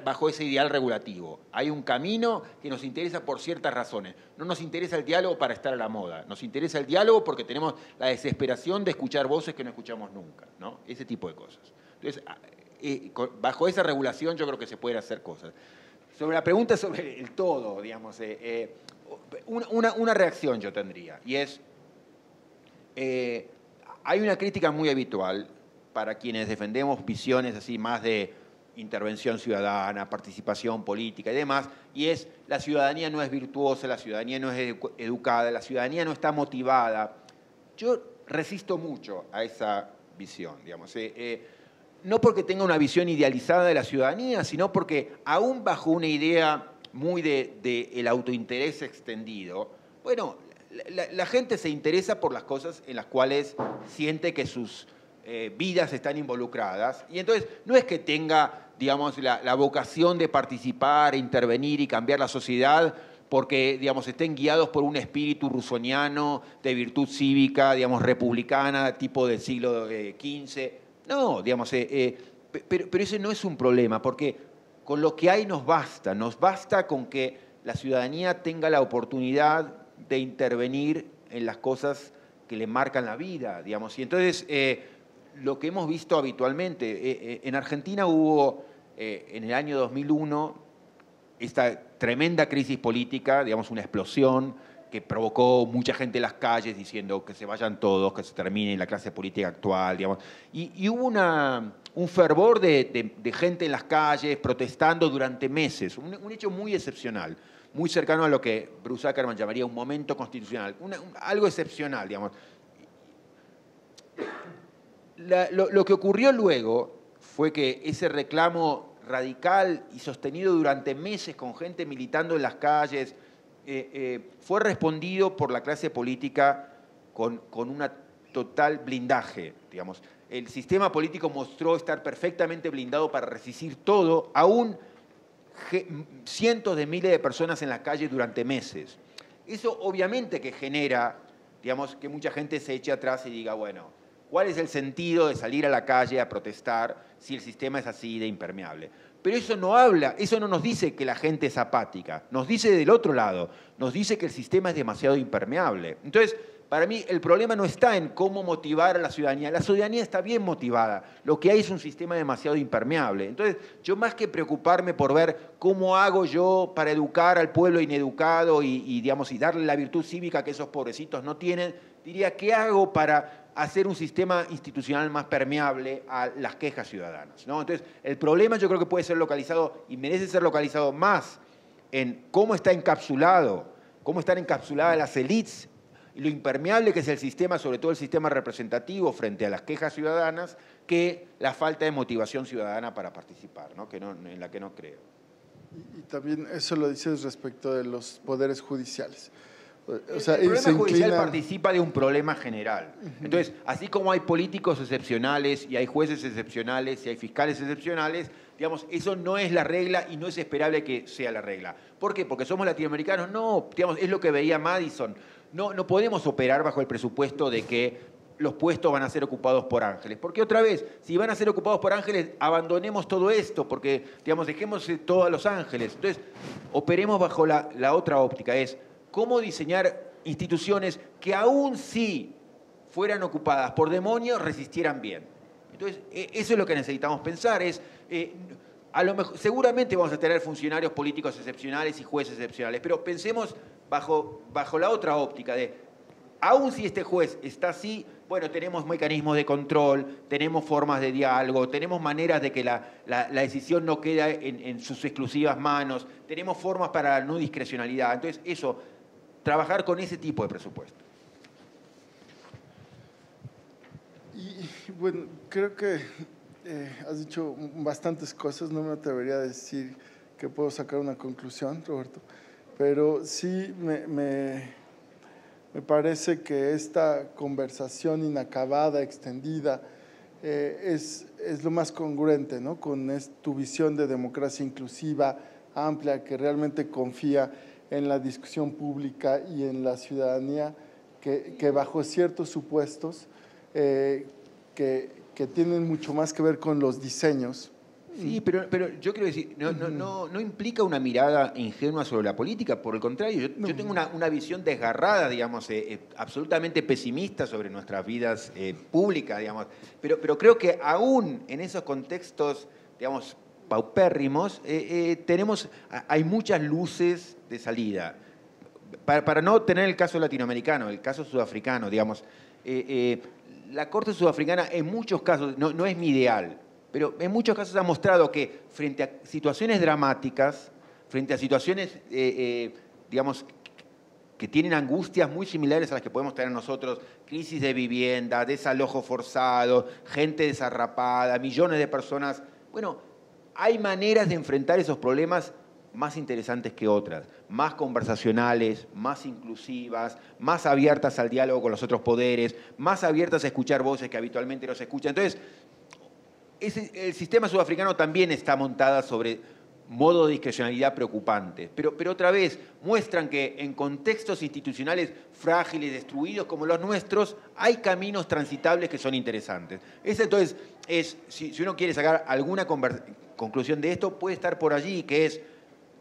bajo ese ideal regulativo. Hay un camino que nos interesa por ciertas razones. No nos interesa el diálogo para estar a la moda, nos interesa el diálogo porque tenemos la desesperación de escuchar voces que no escuchamos nunca, ¿no? Ese tipo de cosas. Entonces, ah, eh, bajo esa regulación yo creo que se pueden hacer cosas. Sobre la pregunta sobre el todo, digamos, eh, eh, una, reacción yo tendría, y es, hay una crítica muy habitual para quienes defendemos visiones así más de intervención ciudadana, participación política y demás, y es la ciudadanía no es virtuosa, la ciudadanía no es educada, la ciudadanía no está motivada. Yo resisto mucho a esa visión, digamos. Eh, eh, no porque tenga una visión idealizada de la ciudadanía, sino porque aún bajo una idea muy del de, el autointerés extendido, bueno, la, gente se interesa por las cosas en las cuales siente que sus eh, vidas están involucradas. Y entonces no es que tenga, digamos, la, vocación de participar, intervenir y cambiar la sociedad porque, digamos, estén guiados por un espíritu rusoniano de virtud cívica, digamos, republicana, tipo del siglo XV. Eh, no, digamos, eh, pero, pero ese no es un problema, porque con lo que hay nos basta, nos basta con que la ciudadanía tenga la oportunidad de intervenir en las cosas que le marcan la vida, digamos. Y entonces, lo que hemos visto habitualmente. Eh, eh, en Argentina hubo, eh, en el año 2001, esta tremenda crisis política, digamos, una explosión que provocó mucha gente en las calles diciendo que se vayan todos, que se termine la clase política actual, digamos. Y, hubo un fervor de, gente en las calles protestando durante meses, un, hecho muy excepcional, muy cercano a lo que Bruce Ackerman llamaría un momento constitucional, algo excepcional, digamos lo, que ocurrió luego fue que ese reclamo radical y sostenido durante meses con gente militando en las calles, eh, eh, fue respondido por la clase política con, un total blindaje, digamos. El sistema político mostró estar perfectamente blindado para resistir todo, aún cientos de miles de personas en las calles durante meses. Eso obviamente que genera, digamos, que mucha gente se eche atrás y diga, bueno, ¿Cuál es el sentido de salir a la calle a protestar si el sistema es así de impermeable? Pero eso no habla, eso no nos dice que la gente es apática, nos dice del otro lado, nos dice que el sistema es demasiado impermeable. Entonces, para mí el problema no está en cómo motivar a la ciudadanía, la ciudadanía está bien motivada, lo que hay es un sistema demasiado impermeable. Entonces, yo más que preocuparme por ver cómo hago yo para educar al pueblo ineducado y, digamos, y darle la virtud cívica que esos pobrecitos no tienen, diría, ¿qué hago para hacer un sistema institucional más permeable a las quejas ciudadanas. ¿no? Entonces, el problema yo creo que puede ser localizado y merece ser localizado más en cómo está encapsulado, cómo están encapsuladas las élites y lo impermeable que es el sistema, sobre todo el sistema representativo frente a las quejas ciudadanas, que la falta de motivación ciudadana para participar, ¿no? Que en la que no creo. y también eso lo dices respecto de los poderes judiciales. O sea, el problema judicial participa de un problema general. Entonces, así como hay políticos excepcionales y hay jueces excepcionales y hay fiscales excepcionales, digamos, eso no es la regla y no es esperable que sea la regla. ¿Por qué? Porque somos latinoamericanos. No, digamos, es lo que veía Madison. No, no podemos operar bajo el presupuesto de que los puestos van a ser ocupados por ángeles. Porque otra vez, si van a ser ocupados por ángeles, abandonemos todo esto, porque, digamos, dejemos eh, todo a los ángeles. Entonces, operemos bajo la, la otra óptica, es cómo diseñar instituciones que aún si fueran ocupadas por demonios, resistieran bien. Entonces, e, eso es lo que necesitamos pensar, es... Eh, a lo mejor, seguramente vamos a tener funcionarios políticos excepcionales y jueces excepcionales, pero pensemos bajo, bajo la otra óptica de, aún si este juez está así, bueno, tenemos mecanismos de control, tenemos formas de diálogo, tenemos maneras de que la, decisión no quede en, en, sus exclusivas manos, tenemos formas para la no discrecionalidad. Entonces, eso, trabajar con ese tipo de presupuesto. Y, bueno, creo que eh, has dicho bastantes cosas, no me atrevería a decir que puedo sacar una conclusión, Roberto, pero sí me, parece que esta conversación inacabada, extendida, eh, es, es, lo más congruente ¿no? con tu visión de democracia inclusiva, amplia, que realmente confía en la discusión pública y en la ciudadanía que, bajo ciertos supuestos eh, que, que, tienen mucho más que ver con los diseños. Sí, pero, pero yo quiero decir, no, no, no, implica una mirada ingenua sobre la política, por el contrario, yo, tengo una, una, visión desgarrada, digamos, eh, eh, absolutamente pesimista sobre nuestras vidas públicas, digamos, pero, pero creo que aún en esos contextos, digamos, paupérrimos, eh, eh, tenemos, hay muchas luces de salida. Para, para, no tener el caso latinoamericano, el caso sudafricano, digamos, eh, la Corte Sudafricana en muchos casos, no, no es mi ideal, pero en muchos casos ha mostrado que frente a situaciones dramáticas, frente a situaciones, digamos, que tienen angustias muy similares a las que podemos tener nosotros, crisis de vivienda, desalojo forzado, gente desarrapada, millones de personas. Bueno, hay maneras de enfrentar esos problemas más interesantes que otras, más conversacionales, más inclusivas, más abiertas al diálogo con los otros poderes, más abiertas a escuchar voces que habitualmente no se escuchan. Entonces, el sistema sudafricano también está montada sobre modo de discrecionalidad preocupante. Pero, otra vez, muestran que en contextos institucionales frágiles, destruidos como los nuestros, hay caminos transitables que son interesantes. Ese entonces es, si, uno quiere sacar alguna conclusión de esto, puede estar por allí, que es,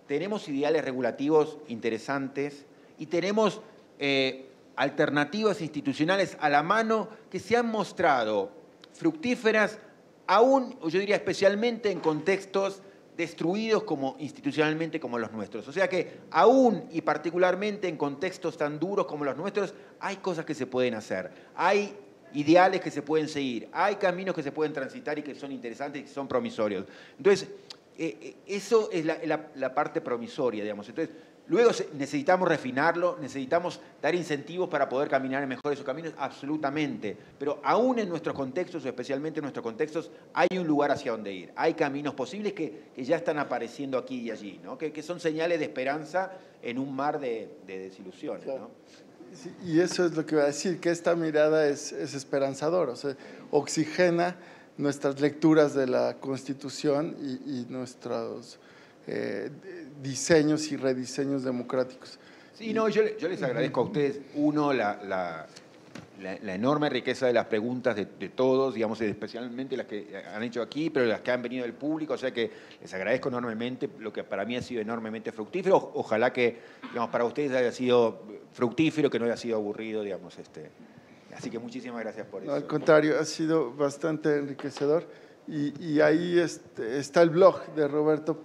tenemos ideales regulativos interesantes y tenemos eh, alternativas institucionales a la mano que se han mostrado fructíferas, aún, yo diría especialmente en contextos destruidos como, institucionalmente como los nuestros. O sea que aún y particularmente en contextos tan duros como los nuestros, hay cosas que se pueden hacer, hay ideales que se pueden seguir, hay caminos que se pueden transitar y que son interesantes y que son promisorios. Entonces, eh, eh, eso es la, la parte promisoria, digamos. Entonces, Luego necesitamos refinarlo, necesitamos dar incentivos para poder caminar mejor esos caminos, absolutamente. Pero aún en nuestros contextos, especialmente en nuestros contextos, hay un lugar hacia donde ir. Hay caminos posibles que, ya están apareciendo aquí y allí, ¿no? que, son señales de esperanza en un mar de, de desilusiones. y eso es lo que iba a decir, que esta mirada es, esperanzadora, o sea, oxigena nuestras lecturas de la Constitución y nuestros eh, diseños y rediseños democráticos. Sí, no, yo, les agradezco a ustedes, uno, la, la, enorme riqueza de las preguntas de, todos, digamos, especialmente las que han hecho aquí, pero las que han venido del público, o sea que les agradezco enormemente lo que para mí ha sido enormemente fructífero, ojalá que, digamos, para ustedes haya sido fructífero, que no haya sido aburrido, digamos, este. Así que muchísimas gracias por eso. al contrario, ha sido bastante enriquecedor. Y, ahí este, está el blog de Roberto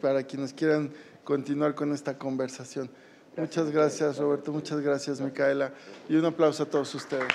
para quienes quieran continuar con esta conversación. Muchas gracias Roberto, muchas gracias Micaela y un aplauso a todos ustedes.